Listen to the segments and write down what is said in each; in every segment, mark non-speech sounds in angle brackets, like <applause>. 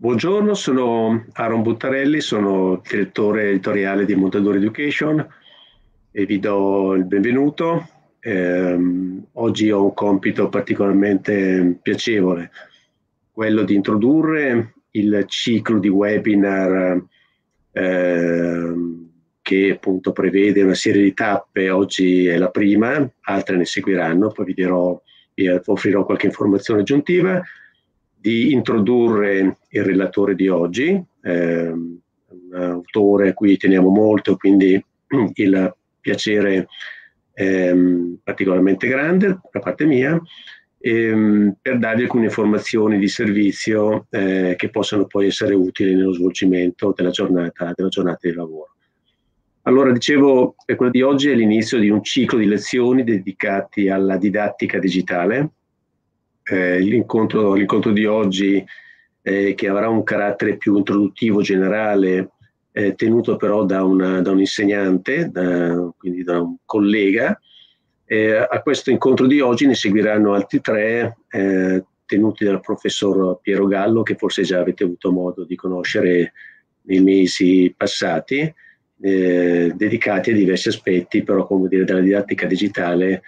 Buongiorno, sono Aaron Buttarelli, sono direttore editoriale di Montadori Education e vi do il benvenuto. Eh, oggi ho un compito particolarmente piacevole, quello di introdurre il ciclo di webinar eh, che appunto prevede una serie di tappe, oggi è la prima, altre ne seguiranno, poi vi, dirò, vi offrirò qualche informazione aggiuntiva di introdurre il relatore di oggi, eh, un autore a cui teniamo molto, quindi <clears throat> il piacere ehm, particolarmente grande da parte mia, ehm, per darvi alcune informazioni di servizio eh, che possono poi essere utili nello svolgimento della giornata, della giornata di lavoro. Allora, dicevo, quella di oggi è l'inizio di un ciclo di lezioni dedicati alla didattica digitale, eh, l'incontro, l'incontro, di oggi, eh, che avrà un carattere più introduttivo, generale, eh, tenuto però da, una, da un insegnante, da, quindi da un collega. Eh, a questo incontro di oggi ne seguiranno altri tre, eh, tenuti dal professor Piero Gallo, che forse già avete avuto modo di conoscere nei mesi passati, eh, dedicati a diversi aspetti, però come dire, della didattica digitale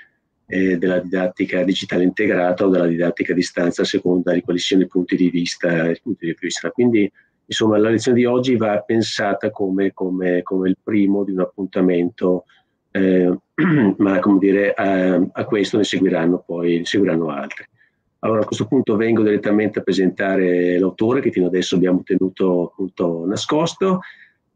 eh, della didattica digitale integrata o della didattica a distanza a seconda di quali siano i punti di vista. Punti di vista. Quindi insomma la lezione di oggi va pensata come, come, come il primo di un appuntamento, eh, <clears throat> ma come dire, a, a, questo ne seguiranno poi ne seguiranno altri. Allora a questo punto vengo direttamente a presentare l'autore che fino adesso abbiamo tenuto appunto nascosto.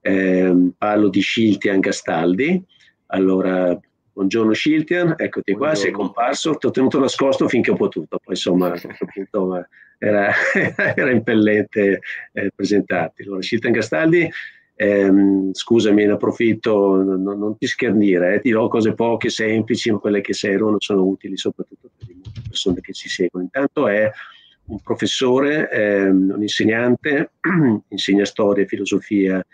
Eh, parlo di Scilti Angastaldi, allora, Buongiorno Shiltian, eccoti Buongiorno. qua, sei comparso, ti ho tenuto nascosto finché ho potuto, poi insomma a questo punto eh, era, <laughs> era impellente eh, presentarti. Allora, Shiltian Castaldi, ehm, scusami, ne approfitto, non, non ti schernire, eh, ti do cose poche, semplici, ma quelle che servono sono utili soprattutto per le persone che ci seguono. Intanto è un professore, ehm, un insegnante, <clears throat> insegna storia e filosofia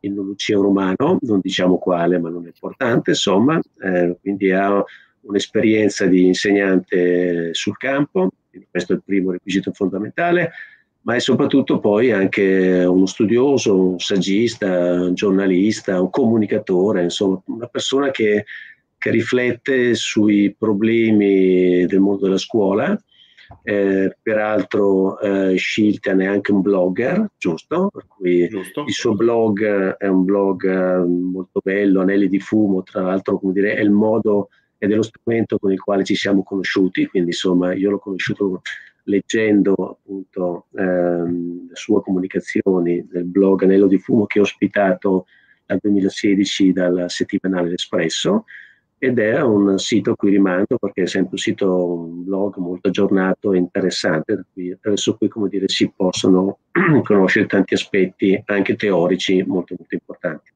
il Nuceo romano, non diciamo quale, ma non è importante, insomma, eh, quindi ha un'esperienza di insegnante sul campo, questo è il primo requisito fondamentale, ma è soprattutto poi anche uno studioso, un saggista, un giornalista, un comunicatore, insomma, una persona che, che riflette sui problemi del mondo della scuola, eh, peraltro eh, Shilton è anche un blogger, giusto? Per cui giusto. il suo blog eh, è un blog eh, molto bello, Anelli di Fumo, tra l'altro come dire, è il modo ed è lo strumento con il quale ci siamo conosciuti, quindi insomma io l'ho conosciuto leggendo appunto ehm, le sue comunicazioni del blog Anello di Fumo che ho ospitato nel 2016 dal settimanale L'Espresso ed è un sito a cui rimango perché è sempre un sito, un blog molto aggiornato e interessante, attraverso eh, cui come dire, si possono <clears throat> conoscere tanti aspetti, anche teorici, molto, molto importanti.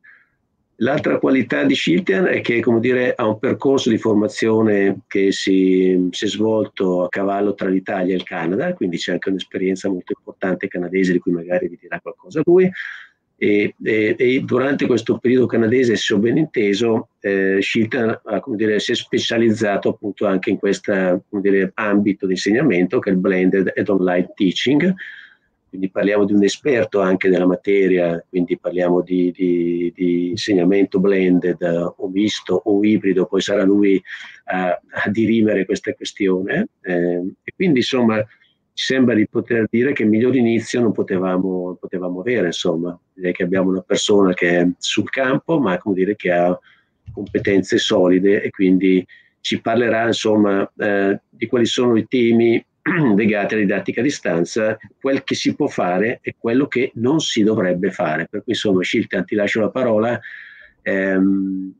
L'altra qualità di Shiltian è che come dire, ha un percorso di formazione che si, si è svolto a cavallo tra l'Italia e il Canada, quindi c'è anche un'esperienza molto importante canadese di cui magari vi dirà qualcosa lui, e, e, e, durante questo periodo canadese, se ho ben inteso, eh, Shita dire, si è specializzato appunto anche in questo ambito di insegnamento che è il blended ed online teaching, quindi parliamo di un esperto anche della materia, quindi parliamo di, di, di insegnamento blended o misto o ibrido, poi sarà lui eh, a dirimere questa questione. Eh, e quindi insomma sembra di poter dire che miglior inizio non potevamo, potevamo avere, insomma. Direi che abbiamo una persona che è sul campo, ma come dire che ha competenze solide e quindi ci parlerà insomma eh, di quali sono i temi <clears throat> legati alla didattica a distanza, quel che si può fare e quello che non si dovrebbe fare. Per cui sono scelte, ti lascio la parola, eh,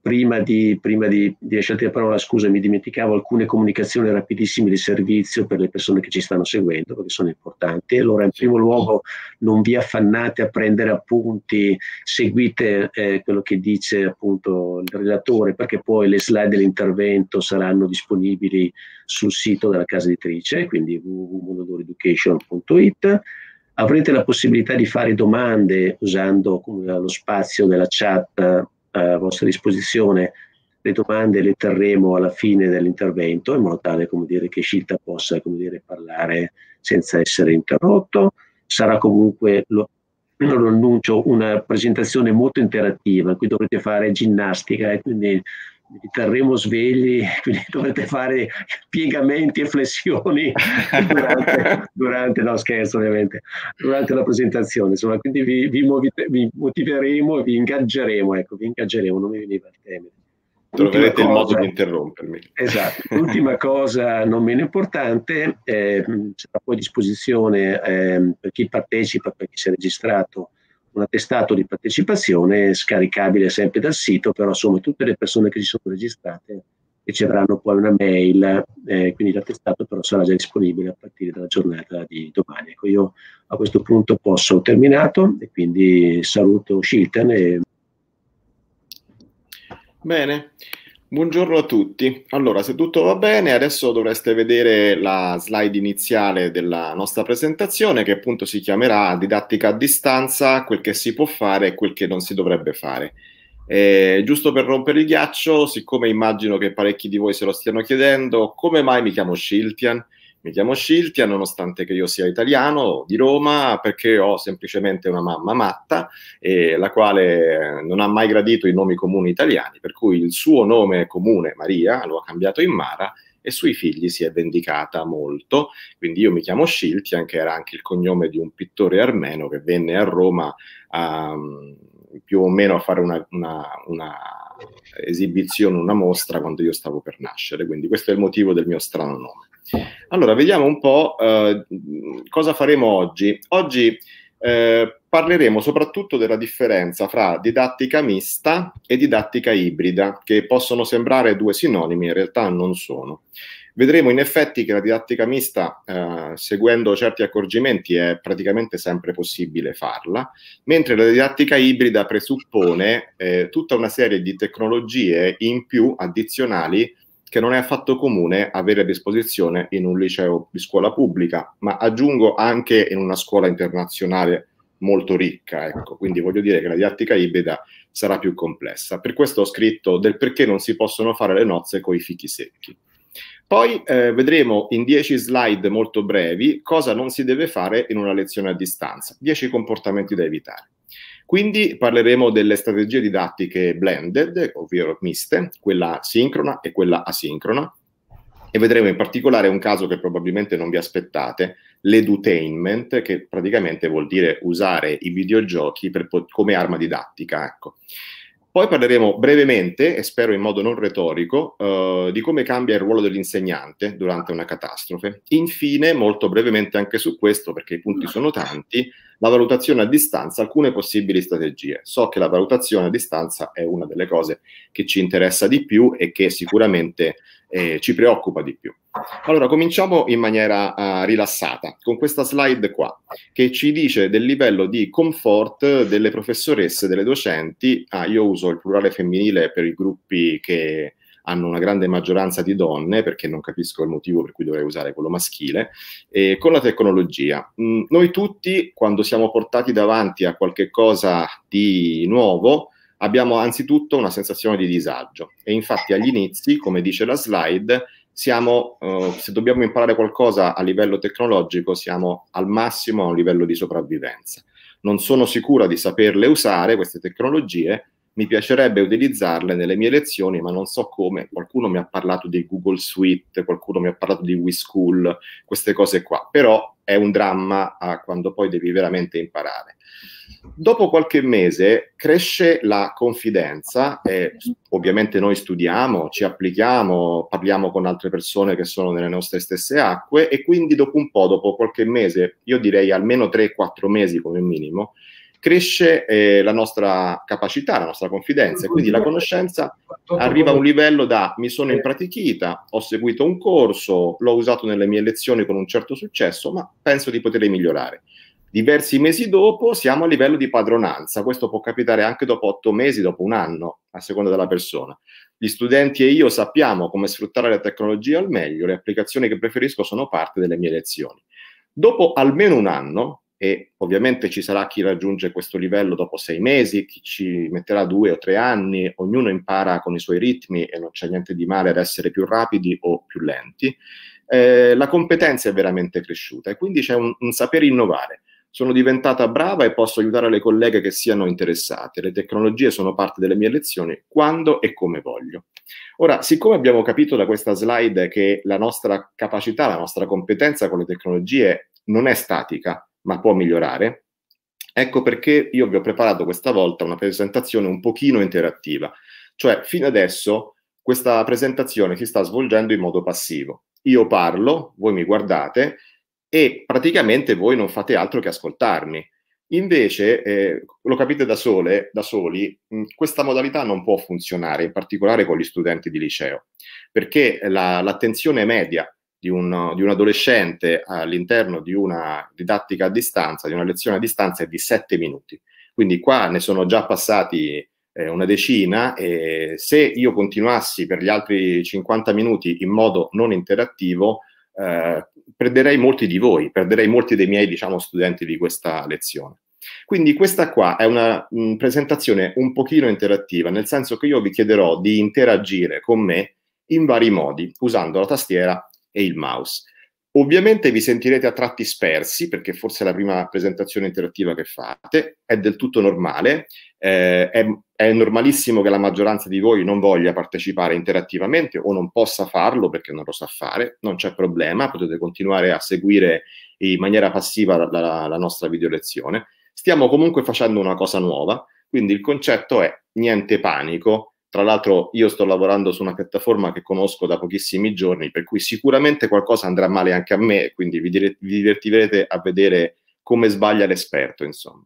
prima, di, prima di, di, lasciarti la parola, scusa, mi dimenticavo alcune comunicazioni rapidissime di servizio per le persone che ci stanno seguendo, perché sono importanti. Allora, in primo luogo, non vi affannate a prendere appunti, seguite eh, quello che dice appunto il relatore, perché poi le slide dell'intervento saranno disponibili sul sito della casa editrice, quindi www.mondodoreducation.it Avrete la possibilità di fare domande usando eh, lo spazio della chat eh, a vostra disposizione. Le domande le terremo alla fine dell'intervento in modo tale dire, che Scilta possa dire, parlare senza essere interrotto. Sarà comunque, lo, lo annuncio, una presentazione molto interattiva, qui dovrete fare ginnastica e quindi vi terremo svegli, <laughs> quindi dovrete fare piegamenti e flessioni <laughs> durante, durante no scherzo ovviamente, durante la presentazione, insomma, quindi vi, vi, movite, vi motiveremo e vi ingaggeremo, ecco, vi ingaggeremo, non mi veniva il termine. Troverete cosa, il modo di interrompermi. Esatto, l'ultima <laughs> cosa non meno importante, eh, sarà poi a disposizione eh, per chi partecipa, per chi si è registrato, un attestato di partecipazione scaricabile sempre dal sito, però insomma tutte le persone che si sono registrate riceveranno poi una mail, eh, quindi l'attestato però sarà già disponibile a partire dalla giornata di domani. Ecco, io a questo punto posso ho terminato e quindi saluto Shilton. E... Bene, Buongiorno a tutti. Allora, se tutto va bene, adesso dovreste vedere la slide iniziale della nostra presentazione che appunto si chiamerà Didattica a distanza, quel che si può fare e quel che non si dovrebbe fare. Eh, giusto per rompere il ghiaccio, siccome immagino che parecchi di voi se lo stiano chiedendo, come mai mi chiamo Shiltian? Mi chiamo Scilti, nonostante che io sia italiano, di Roma, perché ho semplicemente una mamma matta, e la quale non ha mai gradito i nomi comuni italiani, per cui il suo nome comune, Maria, lo ha cambiato in Mara e sui figli si è vendicata molto. Quindi io mi chiamo Scilti, che era anche il cognome di un pittore armeno che venne a Roma a, ehm, più o meno a fare una, una, una, esibizione, una mostra quando io stavo per nascere. Quindi questo è il motivo del mio strano nome. Allora, vediamo un po' eh, cosa faremo oggi. Oggi eh, parleremo soprattutto della differenza fra didattica mista e didattica ibrida, che possono sembrare due sinonimi, in realtà non sono. Vedremo in effetti che la didattica mista, eh, seguendo certi accorgimenti, è praticamente sempre possibile farla, mentre la didattica ibrida presuppone eh, tutta una serie di tecnologie in più addizionali che non è affatto comune avere a disposizione in un liceo di scuola pubblica, ma aggiungo anche in una scuola internazionale molto ricca, ecco. quindi voglio dire che la didattica ibrida sarà più complessa. Per questo ho scritto del perché non si possono fare le nozze con i fichi secchi. Poi eh, vedremo in dieci slide molto brevi cosa non si deve fare in una lezione a distanza, 10 comportamenti da evitare. Quindi parleremo delle strategie didattiche blended, ovvero miste, quella sincrona e quella asincrona, e vedremo in particolare un caso che probabilmente non vi aspettate, l'edutainment, che praticamente vuol dire usare i videogiochi per, come arma didattica. Ecco. Poi parleremo brevemente, e spero in modo non retorico, eh, di come cambia il ruolo dell'insegnante durante una catastrofe. Infine, molto brevemente anche su questo, perché i punti sono tanti, la valutazione a distanza, alcune possibili strategie. So che la valutazione a distanza è una delle cose che ci interessa di più e che sicuramente eh, ci preoccupa di più. Allora, cominciamo in maniera uh, rilassata con questa slide qua che ci dice del livello di comfort delle professoresse, delle docenti. Ah, io uso il plurale femminile per i gruppi che hanno una grande maggioranza di donne, perché non capisco il motivo per cui dovrei usare quello maschile, eh, con la tecnologia. Mm, noi tutti, quando siamo portati davanti a qualche cosa di nuovo, abbiamo anzitutto una sensazione di disagio e infatti agli inizi, come dice la slide, siamo, eh, se dobbiamo imparare qualcosa a livello tecnologico, siamo al massimo a un livello di sopravvivenza. Non sono sicura di saperle usare queste tecnologie, mi piacerebbe utilizzarle nelle mie lezioni, ma non so come. Qualcuno mi ha parlato di Google Suite, qualcuno mi ha parlato di WeSchool, queste cose qua. Però è un dramma ah, quando poi devi veramente imparare. Dopo qualche mese cresce la confidenza e ovviamente noi studiamo, ci applichiamo, parliamo con altre persone che sono nelle nostre stesse acque e quindi dopo un po', dopo qualche mese, io direi almeno 3-4 mesi come minimo, cresce eh, la nostra capacità, la nostra confidenza e quindi la conoscenza arriva a un livello da mi sono impratichita, ho seguito un corso, l'ho usato nelle mie lezioni con un certo successo, ma penso di poterle migliorare. Diversi mesi dopo siamo a livello di padronanza, questo può capitare anche dopo otto mesi, dopo un anno, a seconda della persona. Gli studenti e io sappiamo come sfruttare la tecnologia al meglio, le applicazioni che preferisco sono parte delle mie lezioni. Dopo almeno un anno, e ovviamente ci sarà chi raggiunge questo livello dopo sei mesi, chi ci metterà due o tre anni, ognuno impara con i suoi ritmi e non c'è niente di male ad essere più rapidi o più lenti. Eh, la competenza è veramente cresciuta e quindi c'è un, un saper innovare. Sono diventata brava e posso aiutare le colleghe che siano interessate. Le tecnologie sono parte delle mie lezioni quando e come voglio. Ora, siccome abbiamo capito da questa slide che la nostra capacità, la nostra competenza con le tecnologie non è statica, ma può migliorare. Ecco perché io vi ho preparato questa volta una presentazione un pochino interattiva, cioè fino adesso questa presentazione si sta svolgendo in modo passivo. Io parlo, voi mi guardate e praticamente voi non fate altro che ascoltarmi. Invece, eh, lo capite da, sole, da soli, mh, mm, questa modalità non può funzionare, in particolare con gli studenti di liceo, perché la, l'attenzione media di un, di un, adolescente all'interno di una didattica a distanza, di una lezione a distanza, è di sette minuti. Quindi qua ne sono già passati eh, una decina e se io continuassi per gli altri 50 minuti in modo non interattivo, eh, perderei molti di voi, perderei molti dei miei diciamo, studenti di questa lezione. Quindi questa qua è una mh, mm, presentazione un pochino interattiva, nel senso che io vi chiederò di interagire con me in vari modi, usando la tastiera e il mouse. Ovviamente vi sentirete a tratti spersi perché forse è la prima presentazione interattiva che fate, è del tutto normale, eh, è, è, normalissimo che la maggioranza di voi non voglia partecipare interattivamente o non possa farlo perché non lo sa fare, non c'è problema, potete continuare a seguire in maniera passiva la, la, la nostra video lezione. Stiamo comunque facendo una cosa nuova, quindi il concetto è niente panico, tra l'altro io sto lavorando su una piattaforma che conosco da pochissimi giorni, per cui sicuramente qualcosa andrà male anche a me, quindi vi, dire- vi divertirete a vedere come sbaglia l'esperto, insomma.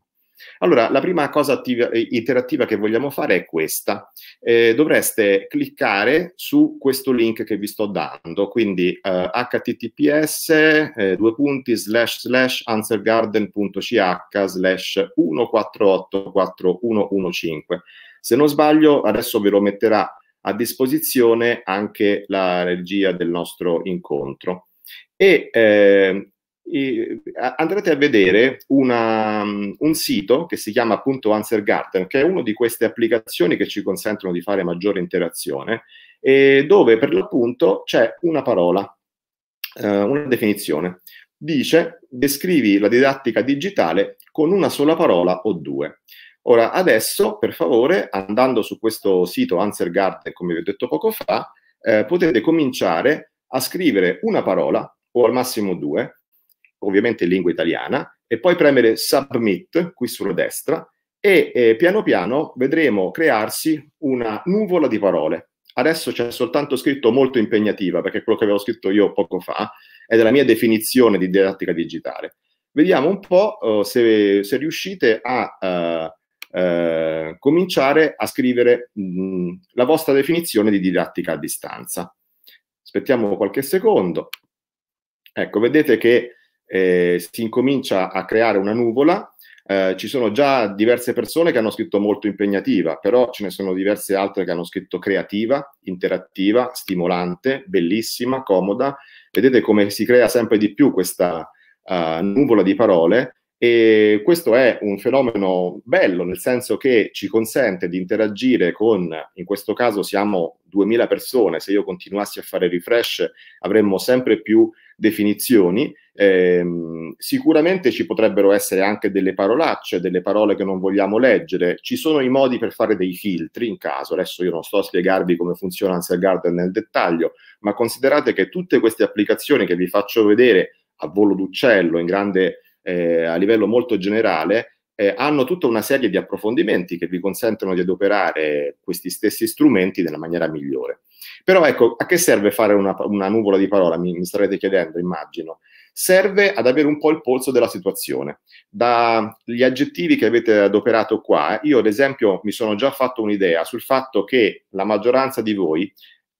Allora, la prima cosa attiva, eh, interattiva che vogliamo fare è questa. Eh, dovreste cliccare su questo link che vi sto dando, quindi eh, https eh, due punti slash slash answergarden.ch slash 1484115. Se non sbaglio, adesso ve lo metterà a disposizione anche la regia del nostro incontro. E eh, andrete a vedere una, mm, un sito che si chiama appunto Answer Garden, che è una di queste applicazioni che ci consentono di fare maggiore interazione, e dove per l'appunto c'è una parola, eh, una definizione. Dice, descrivi la didattica digitale con una sola parola o due. Ora, adesso, per favore, andando su questo sito Answer Garden, come vi ho detto poco fa, eh, potete cominciare a scrivere una parola o al massimo due, ovviamente in lingua italiana, e poi premere Submit qui sulla destra e eh, piano piano vedremo crearsi una nuvola di parole. Adesso c'è soltanto scritto molto impegnativa, perché quello che avevo scritto io poco fa è della mia definizione di didattica digitale. Vediamo un po' eh, se, se, riuscite a eh, eh, cominciare a scrivere mh, mm, la vostra definizione di didattica a distanza. Aspettiamo qualche secondo. Ecco, vedete che eh, si incomincia a creare una nuvola. Eh, ci sono già diverse persone che hanno scritto molto impegnativa, però ce ne sono diverse altre che hanno scritto creativa, interattiva, stimolante, bellissima, comoda. Vedete come si crea sempre di più questa uh, nuvola di parole e questo è un fenomeno bello, nel senso che ci consente di interagire con, in questo caso siamo 2000 persone, se io continuassi a fare refresh avremmo sempre più definizioni, eh, sicuramente ci potrebbero essere anche delle parolacce, delle parole che non vogliamo leggere, ci sono i modi per fare dei filtri in caso, adesso io non sto a spiegarvi come funziona Ansel Garden nel dettaglio, ma considerate che tutte queste applicazioni che vi faccio vedere a volo d'uccello in grande eh, a livello molto generale eh, hanno tutta una serie di approfondimenti che vi consentono di adoperare questi stessi strumenti nella maniera migliore. Però ecco, a che serve fare una, una nuvola di parola? Mi, mi, starete chiedendo, immagino. Serve ad avere un po' il polso della situazione. Dagli aggettivi che avete adoperato qua, io ad esempio mi sono già fatto un'idea sul fatto che la maggioranza di voi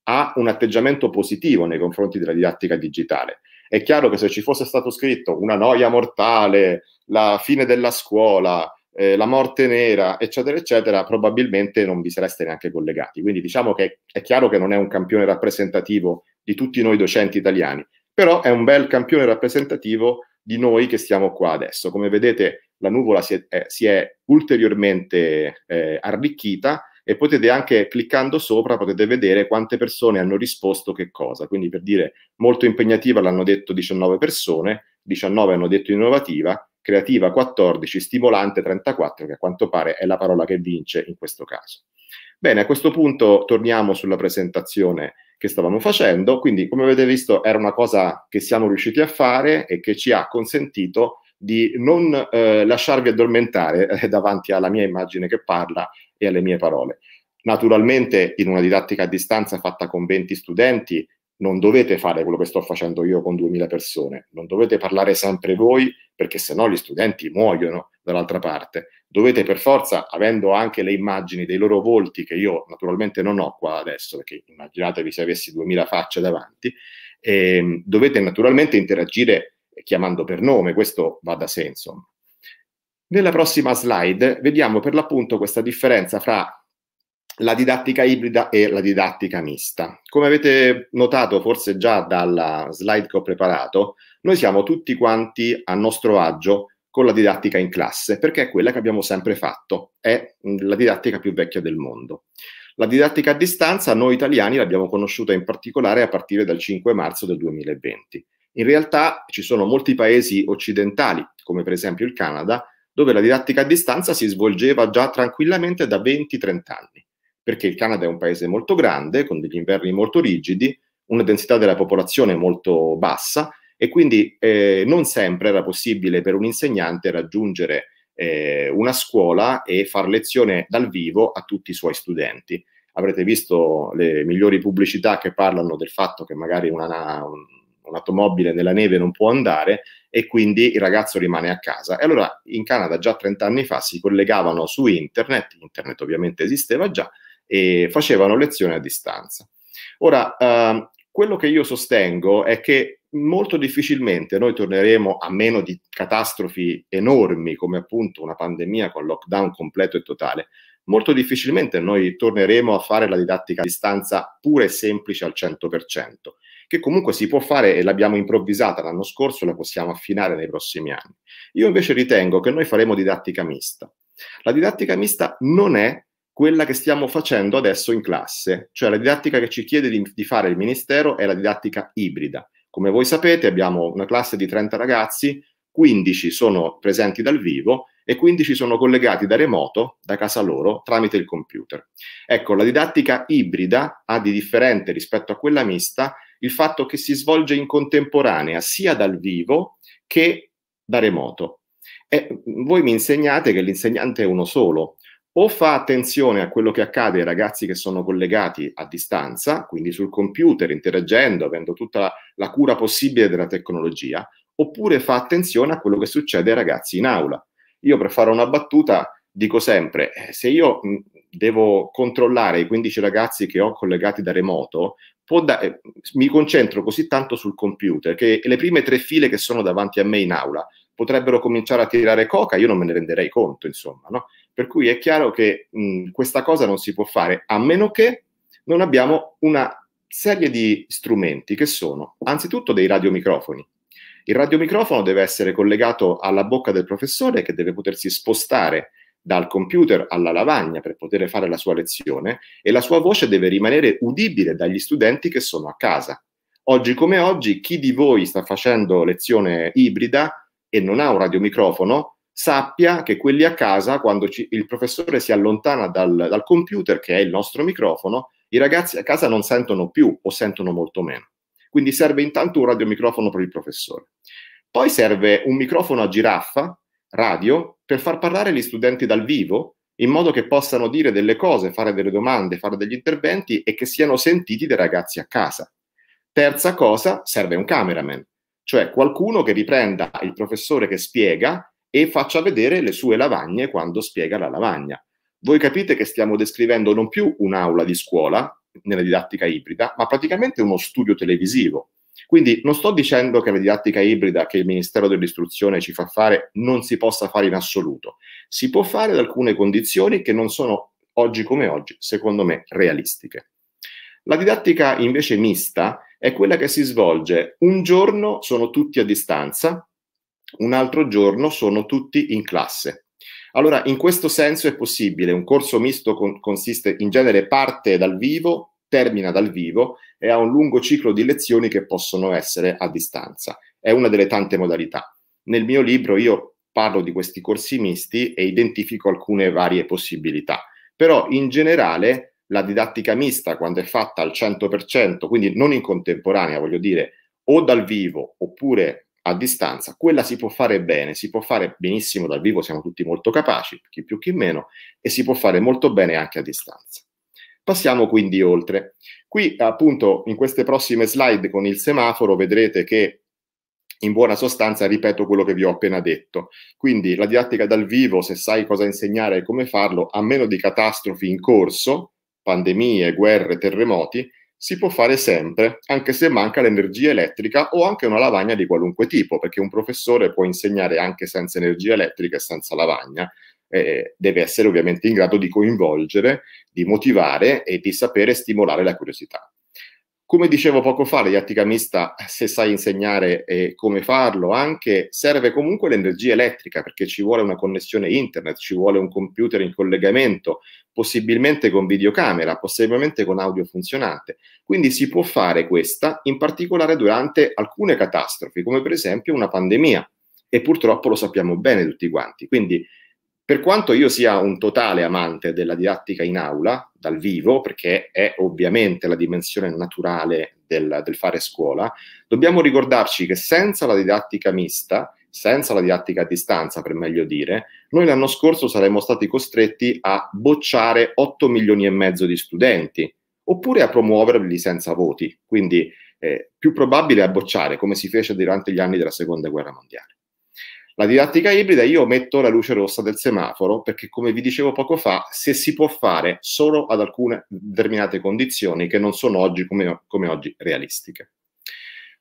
ha un atteggiamento positivo nei confronti della didattica digitale. È chiaro che se ci fosse stato scritto una noia mortale, la fine della scuola, eh, la morte nera, eccetera, eccetera, probabilmente non vi sareste neanche collegati. Quindi diciamo che è chiaro che non è un campione rappresentativo di tutti noi docenti italiani, però è un bel campione rappresentativo di noi che stiamo qua adesso. Come vedete la nuvola si è, eh, si è ulteriormente eh, arricchita e potete anche cliccando sopra potete vedere quante persone hanno risposto che cosa. Quindi per dire molto impegnativa l'hanno detto 19 persone, 19 hanno detto innovativa, creativa 14, stimolante 34, che a quanto pare è la parola che vince in questo caso. Bene, a questo punto torniamo sulla presentazione che stavamo facendo, quindi come avete visto era una cosa che siamo riusciti a fare e che ci ha consentito di non eh, lasciarvi addormentare eh, davanti alla mia immagine che parla e alle mie parole. Naturalmente in una didattica a distanza fatta con 20 studenti non dovete fare quello che sto facendo io con 2000 persone, non dovete parlare sempre voi perché sennò gli studenti muoiono dall'altra parte. Dovete per forza, avendo anche le immagini dei loro volti che io naturalmente non ho qua adesso, perché immaginatevi se avessi 2000 facce davanti, eh, dovete naturalmente interagire chiamando per nome, questo va da sé insomma. Nella prossima slide vediamo per l'appunto questa differenza fra la didattica ibrida e la didattica mista. Come avete notato forse già dalla slide che ho preparato, noi siamo tutti quanti a nostro agio con la didattica in classe, perché è quella che abbiamo sempre fatto, è mm, la didattica più vecchia del mondo. La didattica a distanza noi italiani l'abbiamo conosciuta in particolare a partire dal 5 marzo del 2020. In realtà ci sono molti paesi occidentali, come per esempio il Canada, dove la didattica a distanza si svolgeva già tranquillamente da 20-30 anni, perché il Canada è un paese molto grande, con degli inverni molto rigidi, una densità della popolazione molto bassa e quindi eh, non sempre era possibile per un insegnante raggiungere eh, una scuola e far lezione dal vivo a tutti i suoi studenti. Avrete visto le migliori pubblicità che parlano del fatto che magari una, un'automobile nella neve non può andare e quindi il ragazzo rimane a casa. E allora in Canada già 30 anni fa si collegavano su internet, internet ovviamente esisteva già, e facevano lezioni a distanza. Ora, eh, quello che io sostengo è che molto difficilmente noi torneremo a meno di catastrofi enormi come appunto una pandemia con lockdown completo e totale, molto difficilmente noi torneremo a fare la didattica a distanza pure semplice al 100% che comunque si può fare e l'abbiamo improvvisata l'anno scorso e la possiamo affinare nei prossimi anni. Io invece ritengo che noi faremo didattica mista. La didattica mista non è quella che stiamo facendo adesso in classe, cioè la didattica che ci chiede di, di fare il Ministero è la didattica ibrida. Come voi sapete abbiamo una classe di 30 ragazzi, 15 sono presenti dal vivo e 15 sono collegati da remoto, da casa loro, tramite il computer. Ecco, la didattica ibrida ha di differente rispetto a quella mista il fatto che si svolge in contemporanea sia dal vivo che da remoto. E mm, voi mi insegnate che l'insegnante è uno solo. O fa attenzione a quello che accade ai ragazzi che sono collegati a distanza, quindi sul computer, interagendo, avendo tutta la cura possibile della tecnologia, oppure fa attenzione a quello che succede ai ragazzi in aula. Io per fare una battuta dico sempre, eh, se io mm, devo controllare i 15 ragazzi che ho collegati da remoto, dare, eh, mi concentro così tanto sul computer che le prime tre file che sono davanti a me in aula potrebbero cominciare a tirare coca, io non me ne renderei conto, insomma. No? Per cui è chiaro che mh, questa cosa non si può fare a meno che non abbiamo una serie di strumenti che sono anzitutto dei radiomicrofoni. Il radiomicrofono deve essere collegato alla bocca del professore che deve potersi spostare dal computer alla lavagna per poter fare la sua lezione e la sua voce deve rimanere udibile dagli studenti che sono a casa. Oggi come oggi, chi di voi sta facendo lezione ibrida e non ha un radiomicrofono, sappia che quelli a casa, quando ci, il professore si allontana dal, dal computer, che è il nostro microfono, i ragazzi a casa non sentono più o sentono molto meno. Quindi serve intanto un radiomicrofono per il professore. Poi serve un microfono a giraffa, radio, per far parlare gli studenti dal vivo in modo che possano dire delle cose, fare delle domande, fare degli interventi e che siano sentiti dai ragazzi a casa. Terza cosa, serve un cameraman, cioè qualcuno che riprenda il professore che spiega e faccia vedere le sue lavagne quando spiega la lavagna. Voi capite che stiamo descrivendo non più un'aula di scuola nella didattica ibrida, ma praticamente uno studio televisivo quindi non sto dicendo che la didattica ibrida che il Ministero dell'Istruzione ci fa fare non si possa fare in assoluto, si può fare ad alcune condizioni che non sono oggi come oggi, secondo me, realistiche. La didattica invece mista è quella che si svolge un giorno sono tutti a distanza, un altro giorno sono tutti in classe. Allora, in questo senso è possibile, un corso misto con, consiste in genere parte dal vivo, termina dal vivo e ha un lungo ciclo di lezioni che possono essere a distanza. È una delle tante modalità. Nel mio libro io parlo di questi corsi misti e identifico alcune varie possibilità, però in generale la didattica mista quando è fatta al 100%, quindi non in contemporanea, voglio dire, o dal vivo oppure a distanza, quella si può fare bene, si può fare benissimo dal vivo, siamo tutti molto capaci, chi più chi meno, e si può fare molto bene anche a distanza. Passiamo quindi oltre. Qui appunto in queste prossime slide con il semaforo vedrete che in buona sostanza ripeto quello che vi ho appena detto. Quindi la didattica dal vivo, se sai cosa insegnare e come farlo, a meno di catastrofi in corso, pandemie, guerre, terremoti, si può fare sempre, anche se manca l'energia elettrica o anche una lavagna di qualunque tipo, perché un professore può insegnare anche senza energia elettrica e senza lavagna. Eh, deve essere ovviamente in grado di coinvolgere di motivare e di sapere stimolare la curiosità. Come dicevo poco fa, la didattica se sai insegnare e come farlo, anche serve comunque l'energia elettrica perché ci vuole una connessione internet, ci vuole un computer in collegamento, possibilmente con videocamera, possibilmente con audio funzionante. Quindi si può fare questa in particolare durante alcune catastrofi, come per esempio una pandemia. E purtroppo lo sappiamo bene tutti quanti. Quindi per quanto io sia un totale amante della didattica in aula, dal vivo, perché è ovviamente la dimensione naturale del, del fare scuola, dobbiamo ricordarci che senza la didattica mista, senza la didattica a distanza, per meglio dire, noi l'anno scorso saremmo stati costretti a bocciare 8 milioni e mezzo di studenti, oppure a promuoverli senza voti, quindi eh, più probabile a bocciare, come si fece durante gli anni della Seconda Guerra Mondiale. La didattica ibrida, io metto la luce rossa del semaforo perché, come vi dicevo poco fa, se si può fare solo ad alcune determinate condizioni che non sono oggi come, come oggi realistiche.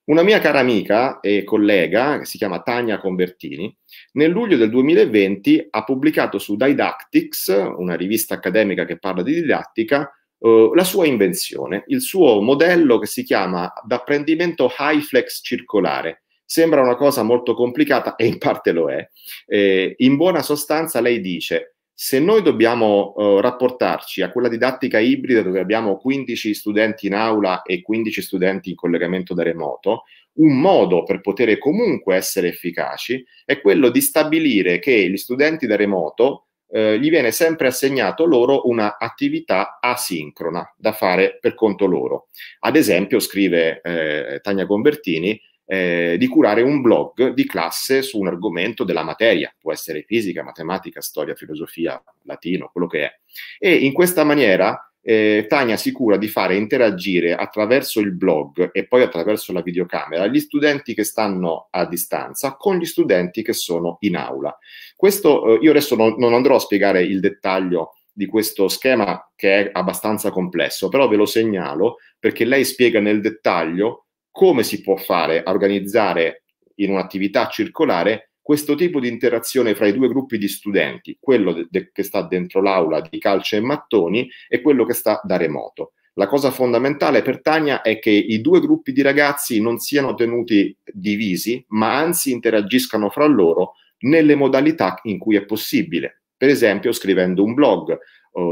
Una mia cara amica e collega, che si chiama Tania Convertini, nel luglio del 2020 ha pubblicato su Didactics, una rivista accademica che parla di didattica, eh, la sua invenzione, il suo modello che si chiama d'apprendimento high flex circolare, Sembra una cosa molto complicata e in parte lo è. Eh, in buona sostanza lei dice, se noi dobbiamo eh, rapportarci a quella didattica ibrida dove abbiamo 15 studenti in aula e 15 studenti in collegamento da remoto, un modo per poter comunque essere efficaci è quello di stabilire che gli studenti da remoto eh, gli viene sempre assegnato loro una attività asincrona da fare per conto loro. Ad esempio, scrive eh, Tania Convertini, eh, di curare un blog di classe su un argomento della materia, può essere fisica, matematica, storia, filosofia, latino, quello che è. E in questa maniera eh, Tania si cura di fare interagire attraverso il blog e poi attraverso la videocamera gli studenti che stanno a distanza con gli studenti che sono in aula. Questo eh, io adesso non, non, andrò a spiegare il dettaglio di questo schema che è abbastanza complesso, però ve lo segnalo perché lei spiega nel dettaglio come si può fare a organizzare in un'attività circolare questo tipo di interazione fra i due gruppi di studenti, quello de- che sta dentro l'aula di calcio e mattoni e quello che sta da remoto. La cosa fondamentale per Tania è che i due gruppi di ragazzi non siano tenuti divisi, ma anzi interagiscano fra loro nelle modalità in cui è possibile. Per esempio scrivendo un blog,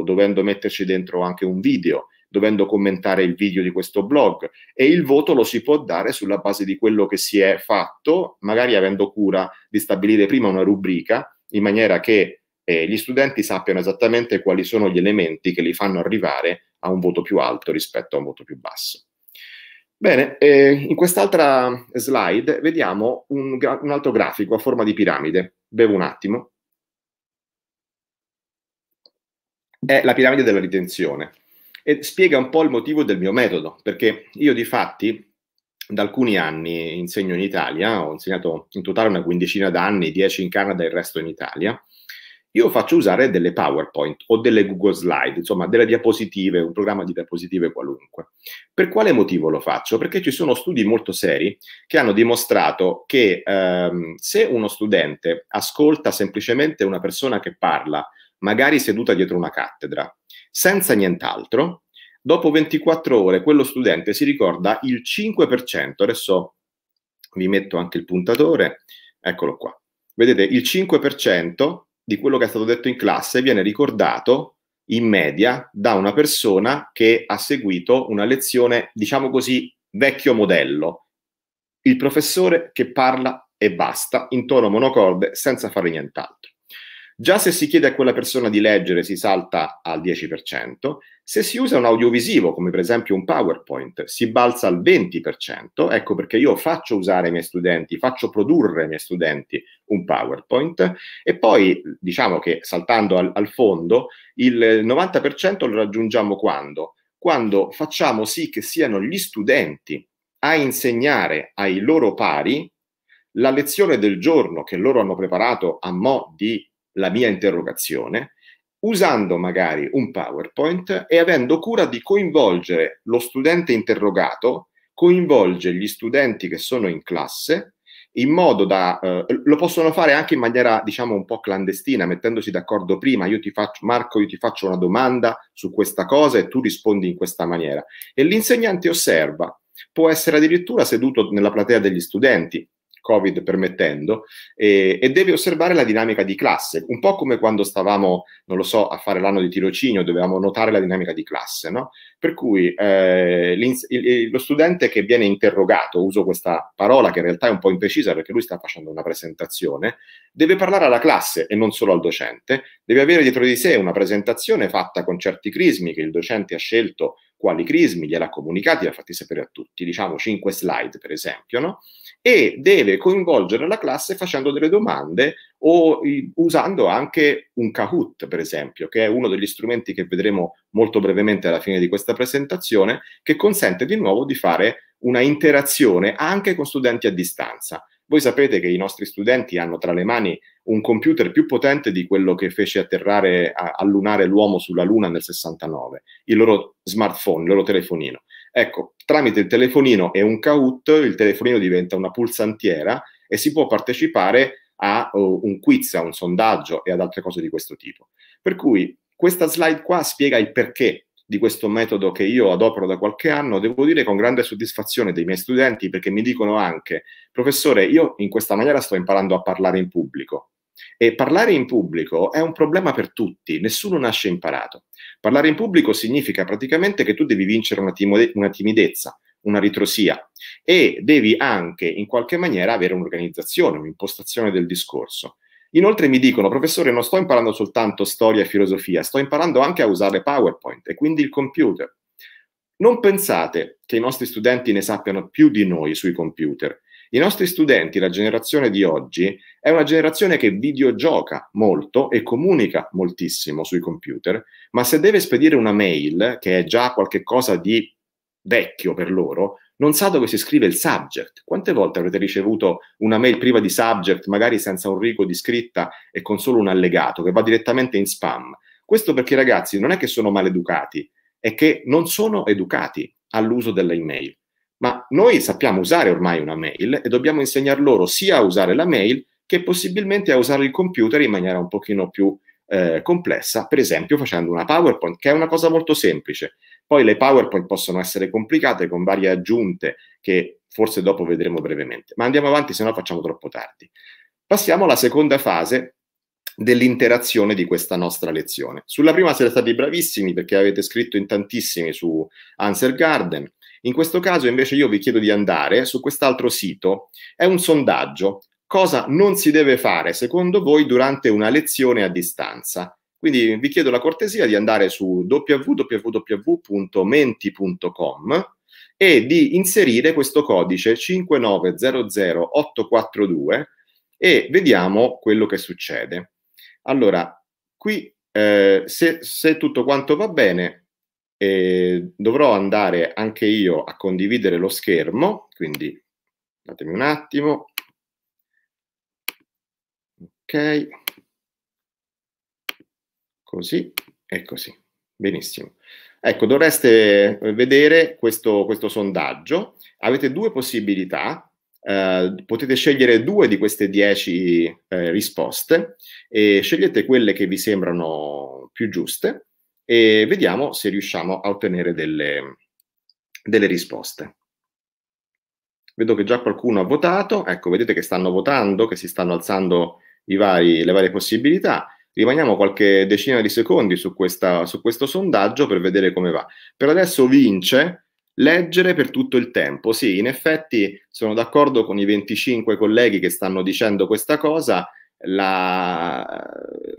dovendo metterci dentro anche un video, dovendo commentare il video di questo blog e il voto lo si può dare sulla base di quello che si è fatto, magari avendo cura di stabilire prima una rubrica in maniera che eh, gli studenti sappiano esattamente quali sono gli elementi che li fanno arrivare a un voto più alto rispetto a un voto più basso. Bene, eh, in quest'altra slide vediamo un, gra- un altro grafico a forma di piramide. Bevo un attimo. È la piramide della ritenzione e spiega un po' il motivo del mio metodo, perché io di fatti da alcuni anni insegno in Italia, ho insegnato in totale una quindicina d'anni, 10 in Canada e il resto in Italia, io faccio usare delle PowerPoint o delle Google Slide, insomma delle diapositive, un programma di diapositive qualunque. Per quale motivo lo faccio? Perché ci sono studi molto seri che hanno dimostrato che ehm, se uno studente ascolta semplicemente una persona che parla, magari seduta dietro una cattedra, senza nient'altro, dopo 24 ore quello studente si ricorda il 5%, adesso vi metto anche il puntatore, eccolo qua. Vedete, il 5% di quello che è stato detto in classe viene ricordato in media da una persona che ha seguito una lezione, diciamo così, vecchio modello. Il professore che parla e basta, in tono monocorde, senza fare nient'altro. Già se si chiede a quella persona di leggere si salta al 10%, se si usa un audiovisivo come per esempio un PowerPoint si balza al 20%, ecco perché io faccio usare i miei studenti, faccio produrre ai miei studenti un PowerPoint e poi diciamo che saltando al, al fondo il 90% lo raggiungiamo quando? Quando facciamo sì che siano gli studenti a insegnare ai loro pari la lezione del giorno che loro hanno preparato a mo' di la mia interrogazione, usando magari un PowerPoint e avendo cura di coinvolgere lo studente interrogato, coinvolge gli studenti che sono in classe in modo da eh, lo possono fare anche in maniera diciamo un po' clandestina, mettendosi d'accordo prima, io ti faccio Marco, io ti faccio una domanda su questa cosa e tu rispondi in questa maniera e l'insegnante osserva, può essere addirittura seduto nella platea degli studenti, Covid permettendo, e, e, devi osservare la dinamica di classe, un po' come quando stavamo, non lo so, a fare l'anno di tirocinio, dovevamo notare la dinamica di classe, no? Per cui eh, il, lo studente che viene interrogato, uso questa parola che in realtà è un po' imprecisa perché lui sta facendo una presentazione, deve parlare alla classe e non solo al docente, deve avere dietro di sé una presentazione fatta con certi crismi che il docente ha scelto quali crismi, gliel'ha comunicati, l'ha fatti sapere a tutti, diciamo 5 slide per esempio, no? e deve coinvolgere la classe facendo delle domande o usando anche un Kahoot, per esempio, che è uno degli strumenti che vedremo molto brevemente alla fine di questa presentazione, che consente di nuovo di fare una interazione anche con studenti a distanza. Voi sapete che i nostri studenti hanno tra le mani un computer più potente di quello che fece atterrare, allunare l'uomo sulla Luna nel 69, il loro smartphone, il loro telefonino. Ecco, tramite il telefonino e un CAUT il telefonino diventa una pulsantiera e si può partecipare a uh, un quiz, a un sondaggio e ad altre cose di questo tipo. Per cui questa slide qua spiega il perché di questo metodo che io adopero da qualche anno, devo dire con grande soddisfazione dei miei studenti perché mi dicono anche, professore, io in questa maniera sto imparando a parlare in pubblico. E parlare in pubblico è un problema per tutti, nessuno nasce imparato. Parlare in pubblico significa praticamente che tu devi vincere una, timode- una timidezza, una ritrosia e devi anche in qualche maniera avere un'organizzazione, un'impostazione del discorso. Inoltre mi dicono, professore, non sto imparando soltanto storia e filosofia, sto imparando anche a usare PowerPoint e quindi il computer. Non pensate che i nostri studenti ne sappiano più di noi sui computer. I nostri studenti, la generazione di oggi, è una generazione che videogioca molto e comunica moltissimo sui computer, ma se deve spedire una mail, che è già qualcosa di vecchio per loro, non sa dove si scrive il subject. Quante volte avete ricevuto una mail priva di subject, magari senza un rigo di scritta e con solo un allegato che va direttamente in spam? Questo perché i ragazzi non è che sono maleducati, è che non sono educati all'uso delle email ma noi sappiamo usare ormai una mail e dobbiamo insegnar loro sia a usare la mail che possibilmente a usare il computer in maniera un pochino più eh, complessa, per esempio facendo una PowerPoint, che è una cosa molto semplice. Poi le PowerPoint possono essere complicate con varie aggiunte che forse dopo vedremo brevemente, ma andiamo avanti, se no facciamo troppo tardi. Passiamo alla seconda fase dell'interazione di questa nostra lezione. Sulla prima siete stati bravissimi perché avete scritto in tantissimi su Answer Garden, in questo caso invece io vi chiedo di andare su quest'altro sito. È un sondaggio. Cosa non si deve fare secondo voi durante una lezione a distanza? Quindi vi chiedo la cortesia di andare su www.menti.com e di inserire questo codice 5900842 e vediamo quello che succede. Allora, qui eh, se, se tutto quanto va bene, e ehm, dovrò andare anche io a condividere lo schermo, quindi datemi un attimo. Ok, così e così. Benissimo. Ecco, dovreste eh, vedere questo, questo sondaggio. Avete due possibilità. Eh, potete scegliere due di queste dieci eh, risposte e scegliete quelle che vi sembrano più giuste e vediamo se riusciamo a ottenere delle, delle risposte. Vedo che già qualcuno ha votato, ecco, vedete che stanno votando, che si stanno alzando vari, le varie possibilità. Rimaniamo qualche decina di secondi su, questa, su questo sondaggio per vedere come va. Per adesso vince leggere per tutto il tempo. Sì, in effetti sono d'accordo con i 25 colleghi che stanno dicendo questa cosa. La,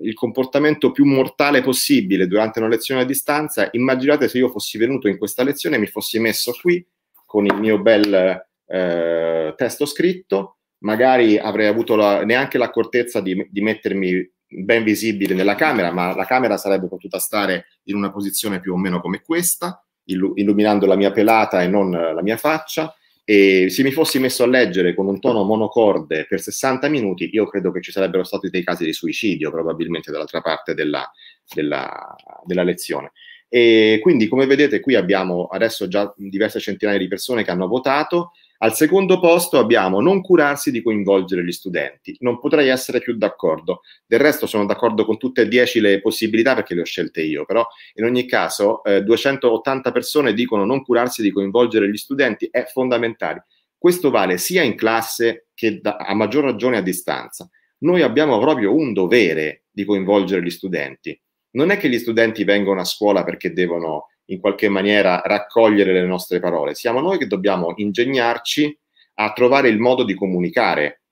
il comportamento più mortale possibile durante una lezione a distanza, immaginate se io fossi venuto in questa lezione e mi fossi messo qui con il mio bel eh, testo scritto, magari avrei avuto la, neanche l'accortezza di, di mettermi ben visibile nella camera, ma la camera sarebbe potuta stare in una posizione più o meno come questa, illuminando la mia pelata e non la mia faccia. E se mi fossi messo a leggere con un tono monocorde per 60 minuti, io credo che ci sarebbero stati dei casi di suicidio probabilmente dall'altra parte della, della, della lezione. E quindi, come vedete, qui abbiamo adesso già diverse centinaia di persone che hanno votato al secondo posto abbiamo non curarsi di coinvolgere gli studenti. Non potrei essere più d'accordo. Del resto sono d'accordo con tutte e dieci le possibilità perché le ho scelte io, però in ogni caso eh, 280 persone dicono non curarsi di coinvolgere gli studenti è fondamentale. Questo vale sia in classe che da, a maggior ragione a distanza. Noi abbiamo proprio un dovere di coinvolgere gli studenti. Non è che gli studenti vengono a scuola perché devono in qualche maniera raccogliere le nostre parole, siamo noi che dobbiamo ingegnarci a trovare il modo di comunicare.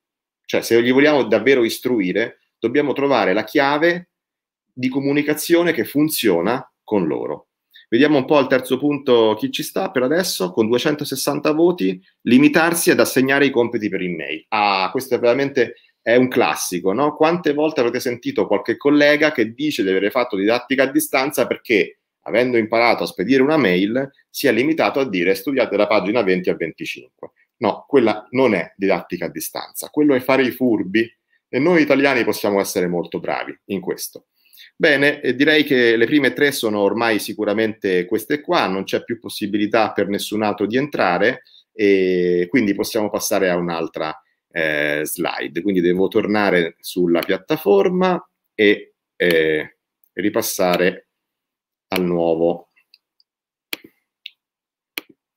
Cioè, se gli vogliamo davvero istruire, dobbiamo trovare la chiave di comunicazione che funziona con loro. Vediamo un po' al terzo punto chi ci sta per adesso, con 260 voti, limitarsi ad assegnare i compiti per email. Ah, questo è veramente è un classico, no? Quante volte avete sentito qualche collega che dice di aver fatto didattica a distanza perché avendo imparato a spedire una mail, si è limitato a dire studiate la pagina 20 a 25. No, quella non è didattica a distanza, quello è fare i furbi e noi italiani possiamo essere molto bravi in questo. Bene, direi che le prime tre sono ormai sicuramente queste qua, non c'è più possibilità per nessun altro di entrare e quindi possiamo passare a un'altra eh, slide. Quindi devo tornare sulla piattaforma e eh, ripassare al nuovo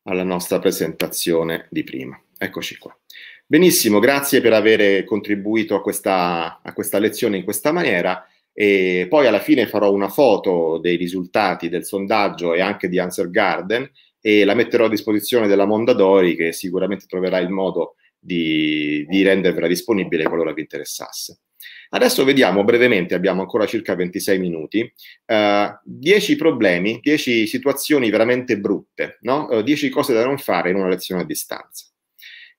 alla nostra presentazione di prima. Eccoci qua. Benissimo, grazie per aver contribuito a questa, a questa lezione in questa maniera e poi alla fine farò una foto dei risultati del sondaggio e anche di Answer Garden e la metterò a disposizione della Mondadori che sicuramente troverà il modo di, di rendervela disponibile qualora vi interessasse. Adesso vediamo brevemente, abbiamo ancora circa 26 minuti, eh, 10 problemi, 10 situazioni veramente brutte, no? 10 eh, cose da non fare in una lezione a distanza.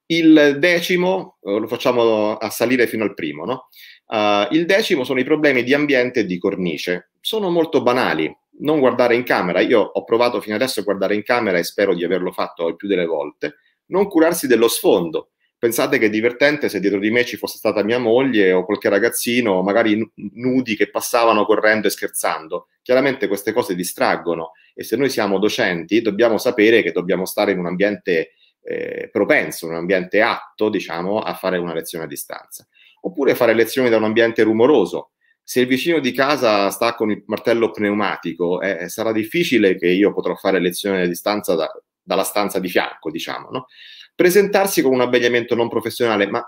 Il decimo, eh, lo facciamo a salire fino al primo, no? Eh, il decimo sono i problemi di ambiente e di cornice. Sono molto banali, non guardare in camera, io ho provato fino adesso a guardare in camera e spero di averlo fatto il più delle volte, non curarsi dello sfondo, Pensate che è divertente se dietro di me ci fosse stata mia moglie o qualche ragazzino, magari nudi, che passavano correndo e scherzando. Chiaramente queste cose distraggono e se noi siamo docenti dobbiamo sapere che dobbiamo stare in un ambiente eh, propenso, un ambiente atto, diciamo, a fare una lezione a distanza. Oppure fare lezioni da un ambiente rumoroso. Se il vicino di casa sta con il martello pneumatico, eh, sarà difficile che io potrò fare lezioni a distanza da, dalla stanza di fianco, diciamo, no? presentarsi con un abbigliamento non professionale, ma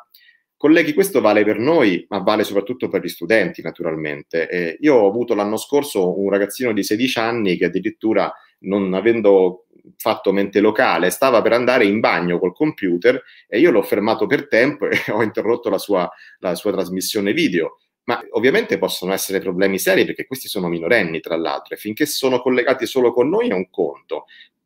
Colleghi, questo vale per noi, ma vale soprattutto per gli studenti, naturalmente. Eh, io ho avuto l'anno scorso un ragazzino di 16 anni che addirittura, non avendo fatto mente locale, stava per andare in bagno col computer e io l'ho fermato per tempo <laughs> e ho interrotto la sua, la sua trasmissione video. Ma ovviamente possono essere problemi seri perché questi sono minorenni, tra l'altro, e finché sono collegati solo con noi è un conto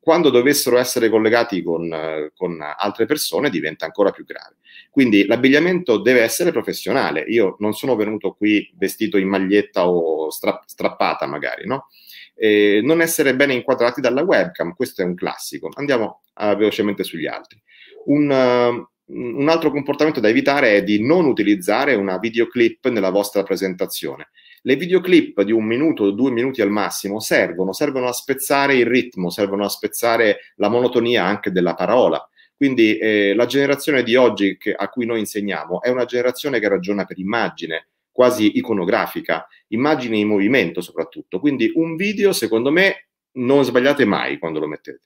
quando dovessero essere collegati con, con, altre persone diventa ancora più grave. Quindi l'abbigliamento deve essere professionale. Io non sono venuto qui vestito in maglietta o stra- strappata magari, no? Eh, non essere bene inquadrati dalla webcam, questo è un classico. Andiamo uh, velocemente sugli altri. Un, uh, un altro comportamento da evitare è di non utilizzare una videoclip nella vostra presentazione le videoclip di un minuto o due minuti al massimo servono, servono a spezzare il ritmo, servono a spezzare la monotonia anche della parola. Quindi eh, la generazione di oggi che, a cui noi insegniamo è una generazione che ragiona per immagine, quasi iconografica, immagini in movimento soprattutto. Quindi un video, secondo me, non sbagliate mai quando lo mettete.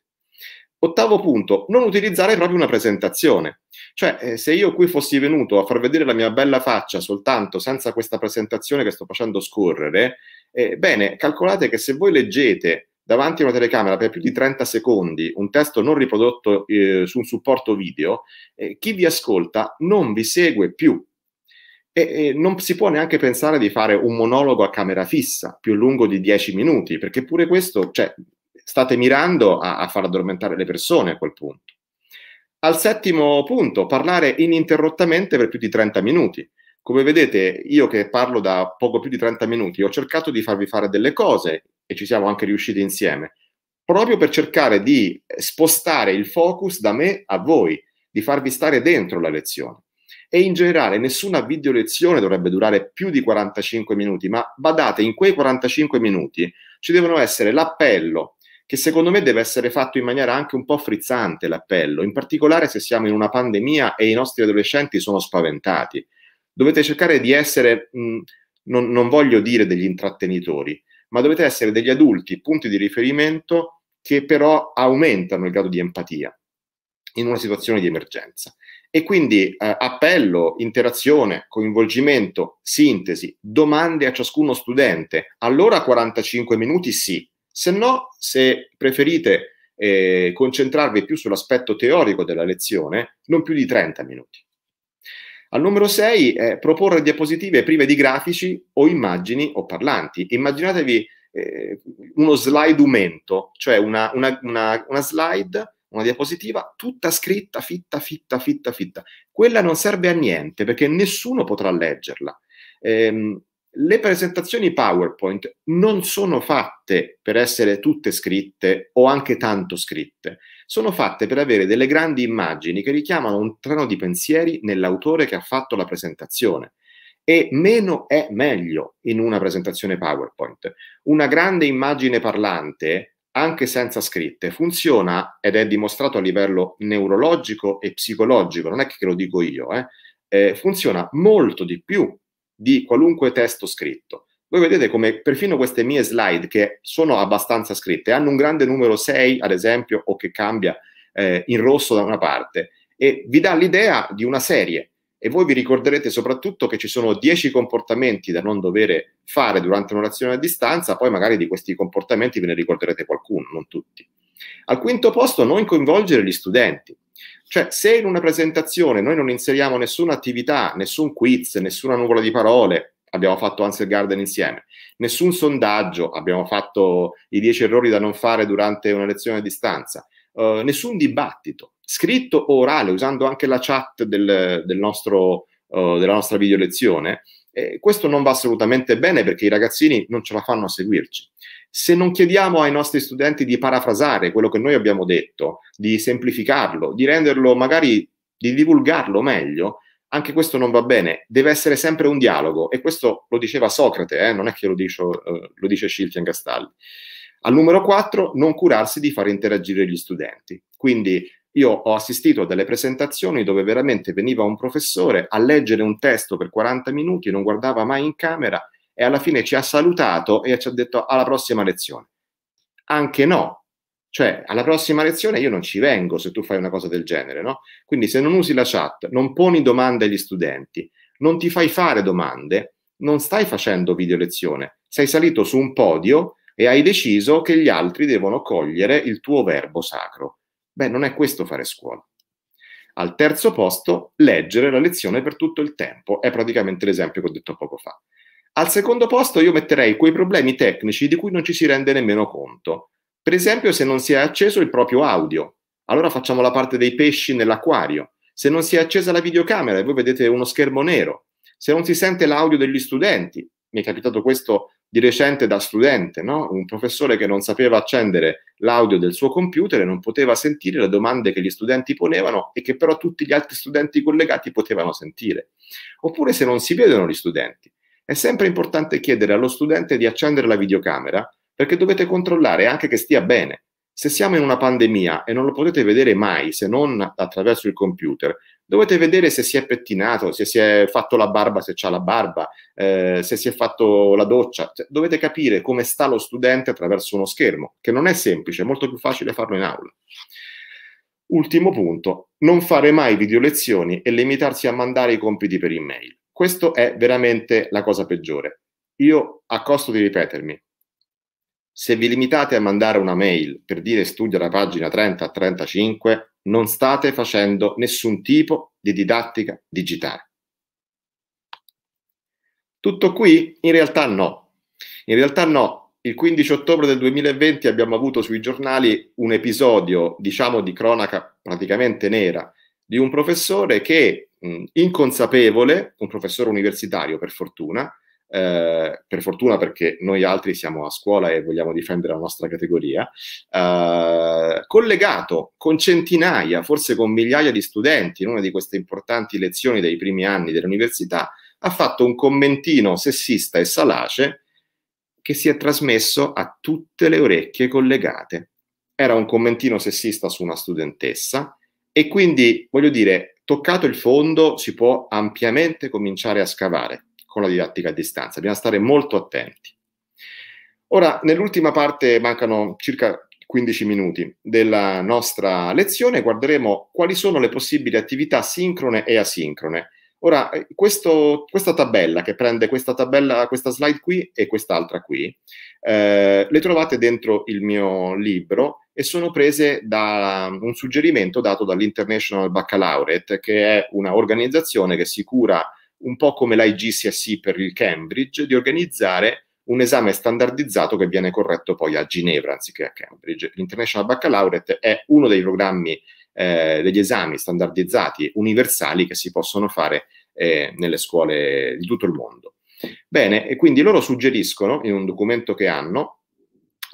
Ottavo punto, non utilizzare proprio una presentazione. Cioè, eh, se io qui fossi venuto a far vedere la mia bella faccia soltanto senza questa presentazione che sto facendo scorrere, eh, bene, calcolate che se voi leggete davanti a una telecamera per più di 30 secondi un testo non riprodotto eh, su un supporto video, eh, chi vi ascolta non vi segue più. E, e, non si può neanche pensare di fare un monologo a camera fissa più lungo di 10 minuti, perché pure questo, cioè, state mirando a, a far addormentare le persone a quel punto. Al settimo punto, parlare ininterrottamente per più di 30 minuti. Come vedete, io che parlo da poco più di 30 minuti, ho cercato di farvi fare delle cose e ci siamo anche riusciti insieme, proprio per cercare di spostare il focus da me a voi, di farvi stare dentro la lezione. E in generale nessuna video lezione dovrebbe durare più di 45 minuti, ma badate, in quei 45 minuti ci devono essere l'appello, che secondo me deve essere fatto in maniera anche un po' frizzante l'appello, in particolare se siamo in una pandemia e i nostri adolescenti sono spaventati. Dovete cercare di essere, mh, non, non voglio dire degli intrattenitori, ma dovete essere degli adulti, punti di riferimento che però aumentano il grado di empatia in una situazione di emergenza. E quindi eh, appello, interazione, coinvolgimento, sintesi, domande a ciascuno studente. Allora 45 minuti sì, se no, se preferite eh, concentrarvi più sull'aspetto teorico della lezione, non più di 30 minuti. Al numero 6 è proporre diapositive prive di grafici o immagini o parlanti. Immaginatevi eh, uno slideumento, cioè una, una, una, una slide, una diapositiva tutta scritta, fitta, fitta, fitta, fitta. Quella non serve a niente perché nessuno potrà leggerla. Eh, le presentazioni PowerPoint non sono fatte per essere tutte scritte o anche tanto scritte, sono fatte per avere delle grandi immagini che richiamano un treno di pensieri nell'autore che ha fatto la presentazione. E meno è meglio in una presentazione PowerPoint. Una grande immagine parlante, anche senza scritte, funziona ed è dimostrato a livello neurologico e psicologico, non è che lo dico io, eh, eh funziona molto di più di qualunque testo scritto. Voi vedete come perfino queste mie slide, che sono abbastanza scritte, hanno un grande numero 6, ad esempio, o che cambia eh, in rosso da una parte, e vi dà l'idea di una serie. E voi vi ricorderete soprattutto che ci sono 10 comportamenti da non dover fare durante un'azione a distanza, poi magari di questi comportamenti ve ne ricorderete qualcuno, non tutti. Al quinto posto, non coinvolgere gli studenti. Cioè, se in una presentazione noi non inseriamo nessuna attività, nessun quiz, nessuna nuvola di parole, abbiamo fatto Answer Garden insieme, nessun sondaggio, abbiamo fatto i 10 errori da non fare durante una lezione a distanza, eh, nessun dibattito, scritto o orale, usando anche la chat del, del nostro, eh, della nostra video lezione, eh, questo non va assolutamente bene perché i ragazzini non ce la fanno a seguirci se non chiediamo ai nostri studenti di parafrasare quello che noi abbiamo detto, di semplificarlo, di renderlo magari, di divulgarlo meglio, anche questo non va bene, deve essere sempre un dialogo e questo lo diceva Socrate, eh? non è che lo, dico, eh, lo dice Scilchian Castalli. Al numero 4, non curarsi di far interagire gli studenti. Quindi io ho assistito a delle presentazioni dove veramente veniva un professore a leggere un testo per 40 minuti, non guardava mai in camera e alla fine ci ha salutato e ci ha detto alla prossima lezione. Anche no, cioè alla prossima lezione io non ci vengo se tu fai una cosa del genere, no? Quindi se non usi la chat, non poni domande agli studenti, non ti fai fare domande, non stai facendo video lezione, sei salito su un podio e hai deciso che gli altri devono cogliere il tuo verbo sacro. Beh, non è questo fare scuola. Al terzo posto, leggere la lezione per tutto il tempo. È praticamente l'esempio che ho detto poco fa. Al secondo posto io metterei quei problemi tecnici di cui non ci si rende nemmeno conto. Per esempio se non si è acceso il proprio audio. Allora facciamo la parte dei pesci nell'acquario. Se non si è accesa la videocamera e voi vedete uno schermo nero. Se non si sente l'audio degli studenti. Mi è capitato questo di recente da studente, no? un professore che non sapeva accendere l'audio del suo computer e non poteva sentire le domande che gli studenti ponevano e che però tutti gli altri studenti collegati potevano sentire. Oppure se non si vedono gli studenti. È sempre importante chiedere allo studente di accendere la videocamera perché dovete controllare anche che stia bene. Se siamo in una pandemia e non lo potete vedere mai se non attraverso il computer, dovete vedere se si è pettinato, se si è fatto la barba, se ha la barba, eh, se si è fatto la doccia. Cioè, dovete capire come sta lo studente attraverso uno schermo, che non è semplice, è molto più facile farlo in aula. Ultimo punto, non fare mai video lezioni e limitarsi a mandare i compiti per email. Questo è veramente la cosa peggiore. Io, a costo di ripetermi, se vi limitate a mandare una mail per dire studio la pagina 30 a 35, non state facendo nessun tipo di didattica digitale. Tutto qui? In realtà no. In realtà no. Il 15 ottobre del 2020 abbiamo avuto sui giornali un episodio, diciamo, di cronaca praticamente nera di un professore che mh, mm, inconsapevole, un professore universitario per fortuna, eh, per fortuna perché noi altri siamo a scuola e vogliamo difendere la nostra categoria, eh, collegato con centinaia, forse con migliaia di studenti in una di queste importanti lezioni dei primi anni dell'università, ha fatto un commentino sessista e salace che si è trasmesso a tutte le orecchie collegate. Era un commentino sessista su una studentessa e quindi, voglio dire, Toccato il fondo si può ampiamente cominciare a scavare con la didattica a distanza, bisogna stare molto attenti. Ora, nell'ultima parte mancano circa 15 minuti della nostra lezione, guarderemo quali sono le possibili attività sincrone e asincrone Ora, eh, questo, questa tabella che prende questa, tabella, questa slide qui e quest'altra qui, eh, le trovate dentro il mio libro e sono prese da un suggerimento dato dall'International Baccalaureate, che è un'organizzazione che si cura un po' come l'IGCSE per il Cambridge, di organizzare un esame standardizzato che viene corretto poi a Ginevra anziché a Cambridge. L'International Baccalaureate è uno dei programmi eh, degli esami standardizzati universali che si possono fare eh, nelle scuole di tutto il mondo. Bene, e quindi loro suggeriscono in un documento che hanno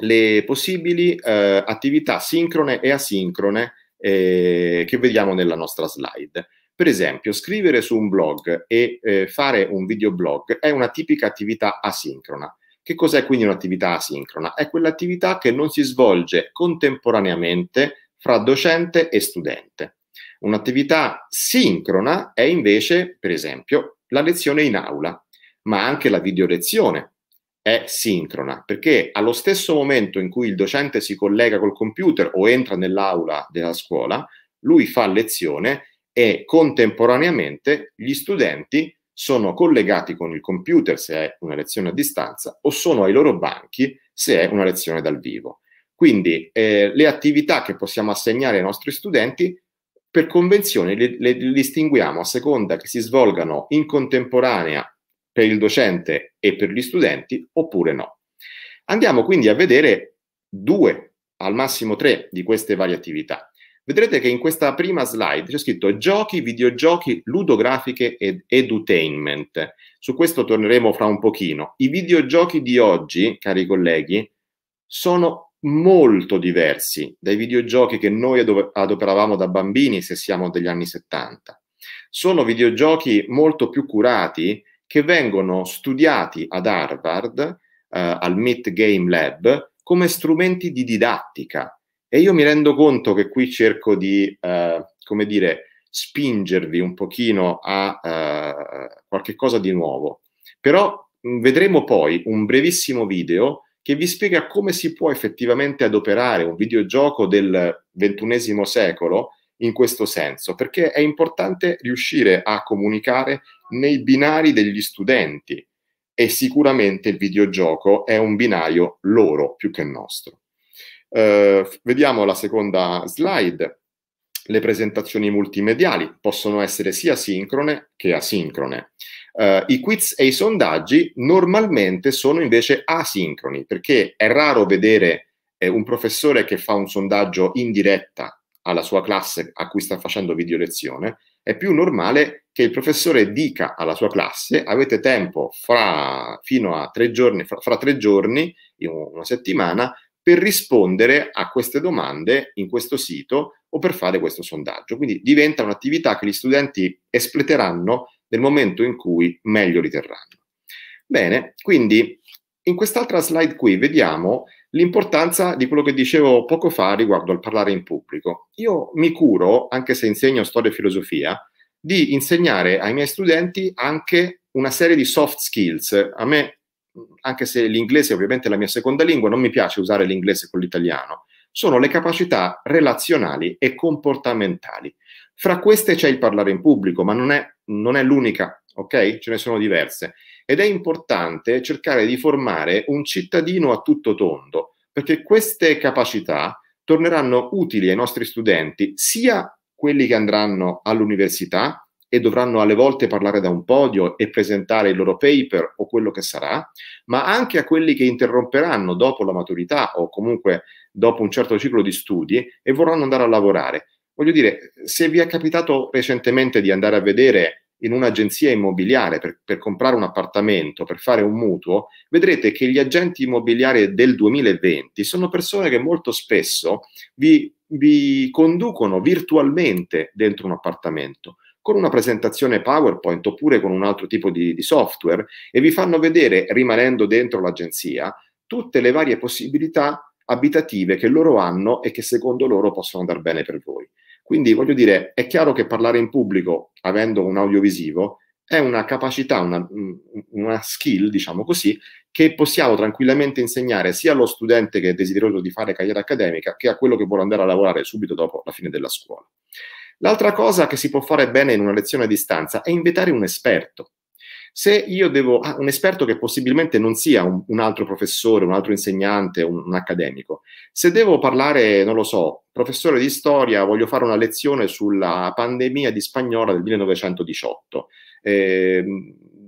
le possibili eh, attività sincrone e asincrone eh, che vediamo nella nostra slide. Per esempio, scrivere su un blog e eh, fare un videoblog è una tipica attività asincrona. Che cos'è quindi un'attività asincrona? È quell'attività che non si svolge contemporaneamente fra docente e studente. Un'attività sincrona è invece, per esempio, la lezione in aula, ma anche la videolezione è sincrona, perché allo stesso momento in cui il docente si collega col computer o entra nell'aula della scuola, lui fa lezione e contemporaneamente gli studenti sono collegati con il computer se è una lezione a distanza o sono ai loro banchi se è una lezione dal vivo. Quindi eh, le attività che possiamo assegnare ai nostri studenti per convenzione le, le, distinguiamo a seconda che si svolgano in contemporanea per il docente e per gli studenti oppure no. Andiamo quindi a vedere due, al massimo tre di queste varie attività. Vedrete che in questa prima slide c'è scritto giochi, videogiochi, ludografiche ed edutainment. Su questo torneremo fra un pochino. I videogiochi di oggi, cari colleghi, sono molto diversi dai videogiochi che noi adoperavamo da bambini se siamo degli anni 70. Sono videogiochi molto più curati che vengono studiati ad Harvard, eh, al MIT Game Lab, come strumenti di didattica. E io mi rendo conto che qui cerco di, eh, come dire, spingervi un pochino a eh, qualche cosa di nuovo. Però mm, vedremo poi un brevissimo video che vi spiega come si può effettivamente adoperare un videogioco del XXI secolo in questo senso, perché è importante riuscire a comunicare nei binari degli studenti e sicuramente il videogioco è un binario loro più che nostro. Eh, vediamo la seconda slide. Le presentazioni multimediali possono essere sia sincrone che asincrone. Uh, I quiz e i sondaggi normalmente sono invece asincroni, perché è raro vedere eh, un professore che fa un sondaggio in diretta alla sua classe a cui sta facendo video lezione, è più normale che il professore dica alla sua classe avete tempo fra, fino a tre giorni, fra, fra tre giorni, una settimana, per rispondere a queste domande in questo sito o per fare questo sondaggio. Quindi diventa un'attività che gli studenti espleteranno nel momento in cui meglio riterranno. Bene, quindi in quest'altra slide qui vediamo l'importanza di quello che dicevo poco fa riguardo al parlare in pubblico. Io mi curo, anche se insegno storia e filosofia, di insegnare ai miei studenti anche una serie di soft skills. A me, anche se l'inglese è ovviamente la mia seconda lingua, non mi piace usare l'inglese con l'italiano, sono le capacità relazionali e comportamentali. Fra queste c'è il parlare in pubblico, ma non è, non è l'unica, ok? Ce ne sono diverse. Ed è importante cercare di formare un cittadino a tutto tondo, perché queste capacità torneranno utili ai nostri studenti, sia quelli che andranno all'università e dovranno alle volte parlare da un podio e presentare il loro paper o quello che sarà, ma anche a quelli che interromperanno dopo la maturità o comunque dopo un certo ciclo di studi e vorranno andare a lavorare voglio dire, se vi è capitato recentemente di andare a vedere in un'agenzia immobiliare per, per, comprare un appartamento, per fare un mutuo, vedrete che gli agenti immobiliari del 2020 sono persone che molto spesso vi, vi conducono virtualmente dentro un appartamento con una presentazione PowerPoint oppure con un altro tipo di, di software e vi fanno vedere, rimanendo dentro l'agenzia, tutte le varie possibilità abitative che loro hanno e che secondo loro possono andare bene per voi. Quindi voglio dire, è chiaro che parlare in pubblico avendo un audiovisivo è una capacità, una, una skill, diciamo così, che possiamo tranquillamente insegnare sia allo studente che è desideroso di fare carriera accademica che a quello che vuole andare a lavorare subito dopo la fine della scuola. L'altra cosa che si può fare bene in una lezione a distanza è invitare un esperto se io devo, ah, un esperto che possibilmente non sia un, un altro professore, un altro insegnante, un, un, accademico, se devo parlare, non lo so, professore di storia, voglio fare una lezione sulla pandemia di spagnola del 1918, eh,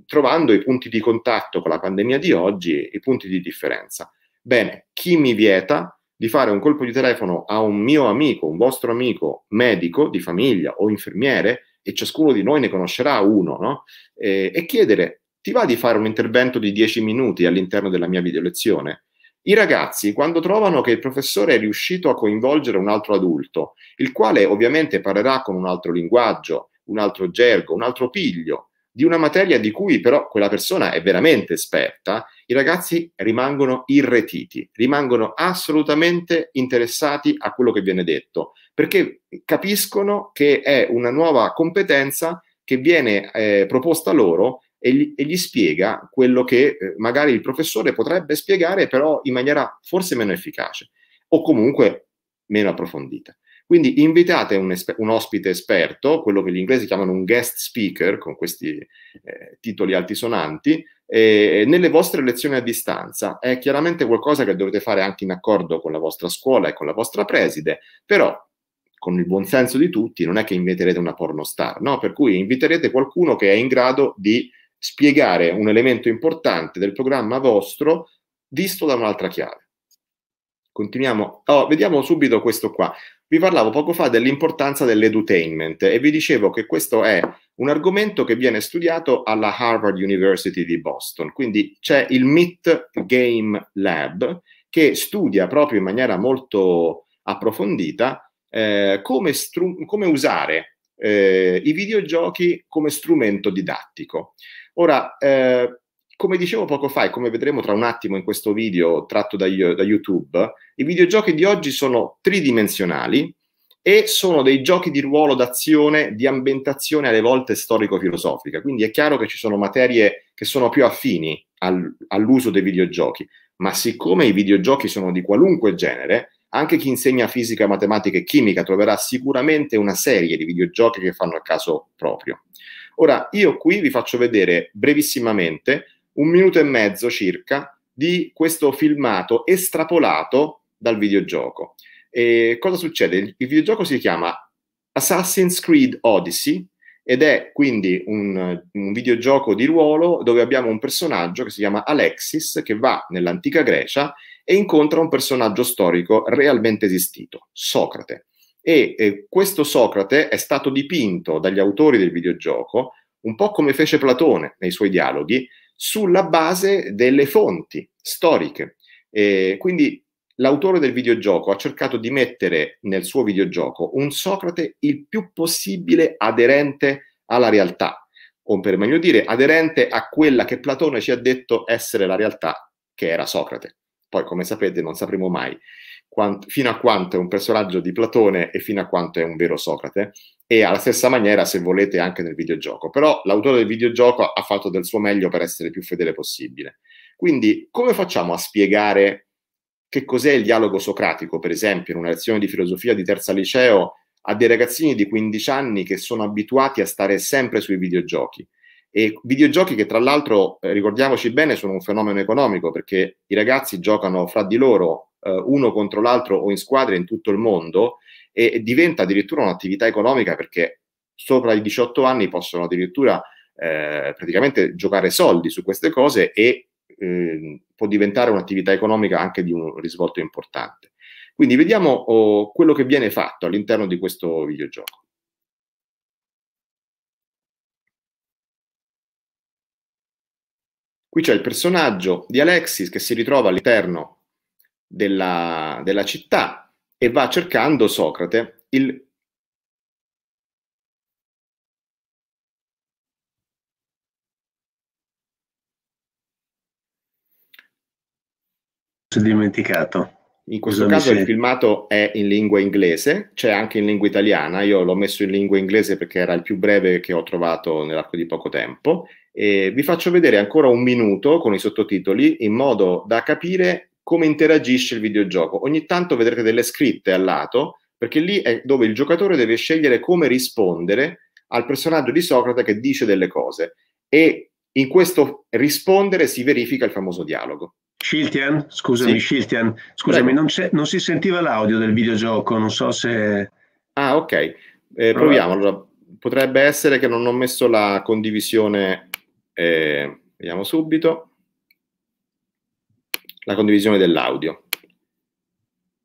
trovando i punti di contatto con la pandemia di oggi, i punti di differenza. Bene, chi mi vieta di fare un colpo di telefono a un mio amico, un vostro amico medico di famiglia o infermiere, e ciascuno di noi ne conoscerà uno, no? e, e chiedere, ti va di fare un intervento di 10 minuti all'interno della mia videolezione? I ragazzi, quando trovano che il professore è riuscito a coinvolgere un altro adulto, il quale ovviamente parlerà con un altro linguaggio, un altro gergo, un altro piglio, di una materia di cui però quella persona è veramente esperta, i ragazzi rimangono irretiti, rimangono assolutamente interessati a quello che viene detto, perché capiscono che è una nuova competenza che viene eh, proposta loro e gli, e gli, spiega quello che eh, magari il professore potrebbe spiegare, però in maniera forse meno efficace o comunque meno approfondita. Quindi invitate un, esper- un, ospite esperto, quello che gli inglesi chiamano un guest speaker, con questi eh, titoli altisonanti, eh, nelle vostre lezioni a distanza. È chiaramente qualcosa che dovete fare anche in accordo con la vostra scuola e con la vostra preside, però con il buon senso di tutti non è che inviterete una pornostar, no? Per cui inviterete qualcuno che è in grado di spiegare un elemento importante del programma vostro visto da un'altra chiave. Continuiamo, oh, vediamo subito questo qua vi parlavo poco fa dell'importanza dell'edutainment e vi dicevo che questo è un argomento che viene studiato alla Harvard University di Boston. Quindi c'è il MIT Game Lab che studia proprio in maniera molto approfondita eh, come, stru- come, usare eh, i videogiochi come strumento didattico. Ora, eh, come dicevo poco fa e come vedremo tra un attimo in questo video tratto da, da YouTube, i videogiochi di oggi sono tridimensionali e sono dei giochi di ruolo d'azione, di ambientazione alle volte storico-filosofica. Quindi è chiaro che ci sono materie che sono più affini al, all'uso dei videogiochi, ma siccome i videogiochi sono di qualunque genere, anche chi insegna fisica, matematica e chimica troverà sicuramente una serie di videogiochi che fanno a caso proprio. Ora, io qui vi faccio vedere brevissimamente un minuto e mezzo circa di questo filmato estrapolato dal videogioco. E cosa succede? Il videogioco si chiama Assassin's Creed Odyssey ed è quindi un, un, videogioco di ruolo dove abbiamo un personaggio che si chiama Alexis che va nell'antica Grecia e incontra un personaggio storico realmente esistito, Socrate. E eh, questo Socrate è stato dipinto dagli autori del videogioco un po' come fece Platone nei suoi dialoghi, sulla base delle fonti storiche. Eh, quindi l'autore del videogioco ha cercato di mettere nel suo videogioco un Socrate il più possibile aderente alla realtà, o per meglio dire, aderente a quella che Platone ci ha detto essere la realtà, che era Socrate. Poi, come sapete, non sapremo mai quant- fino a quanto è un personaggio di Platone e fino a quanto è un vero Socrate, e alla stessa maniera se volete anche nel videogioco. Però l'autore del videogioco ha fatto del suo meglio per essere il più fedele possibile. Quindi come facciamo a spiegare che cos'è il dialogo socratico, per esempio, in una lezione di filosofia di terza liceo a dei ragazzini di 15 anni che sono abituati a stare sempre sui videogiochi? E videogiochi che tra l'altro, eh, ricordiamoci bene, sono un fenomeno economico perché i ragazzi giocano fra di loro eh, uno contro l'altro o in squadre in tutto il mondo e, diventa addirittura un'attività economica perché sopra i 18 anni possono addirittura eh, praticamente giocare soldi su queste cose e eh, può diventare un'attività economica anche di un risvolto importante. Quindi vediamo oh, quello che viene fatto all'interno di questo videogioco. Qui c'è il personaggio di Alexis che si ritrova all'interno della, della città e va cercando Socrate il dimenticato. In questo Cosa caso il filmato è in lingua inglese, c'è anche in lingua italiana, io l'ho messo in lingua inglese perché era il più breve che ho trovato nell'arco di poco tempo, e vi faccio vedere ancora un minuto con i sottotitoli in modo da capire come interagisce il videogioco. Ogni tanto vedrete delle scritte al lato, perché lì è dove il giocatore deve scegliere come rispondere al personaggio di Socrate che dice delle cose. E in questo rispondere si verifica il famoso dialogo. Shiltian, scusami, sì. Shiltian, scusami, non, non, si sentiva l'audio del videogioco, non so se... Ah, ok, eh, proviamo. Allora, potrebbe essere che non ho messo la condivisione, eh, vediamo subito la condivisione dell'audio.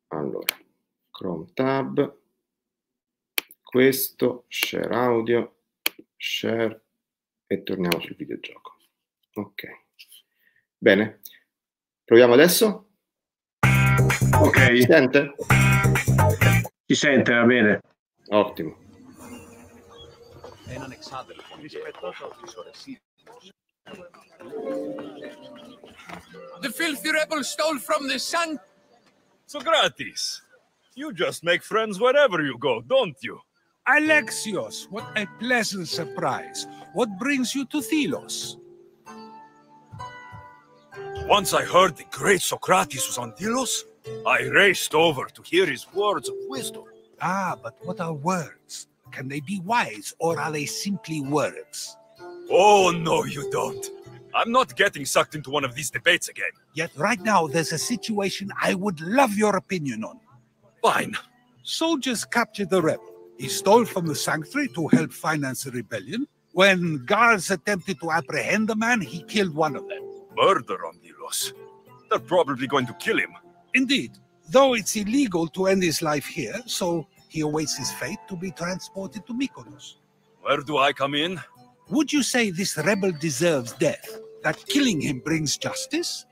Allora, Chrome tab, questo, share audio, share e torniamo sul videogioco. Ok, bene, proviamo adesso. Ok. Si sente? Si sente, va bene. Ottimo. rispettoso The filthy rebel stole from the sun. Socrates, you just make friends wherever you go, don't you? Alexios, what a pleasant surprise. What brings you to Thelos? Once I heard the great Socrates was on Thelos, I raced over to hear his words of wisdom. Ah, but what are words? Can they be wise, or are they simply words? Oh, no, you don't. I'm not getting sucked into one of these debates again. Yet right now, there's a situation I would love your opinion on. Fine. Soldiers captured the rebel. He stole from the sanctuary to help finance the rebellion. When guards attempted to apprehend the man, he killed one of them. Murder on Delos. They're probably going to kill him. Indeed. Though it's illegal to end his life here, so he awaits his fate to be transported to Mykonos. Where do I come in? Would you say this rebel deserves death? that killing him brings justice?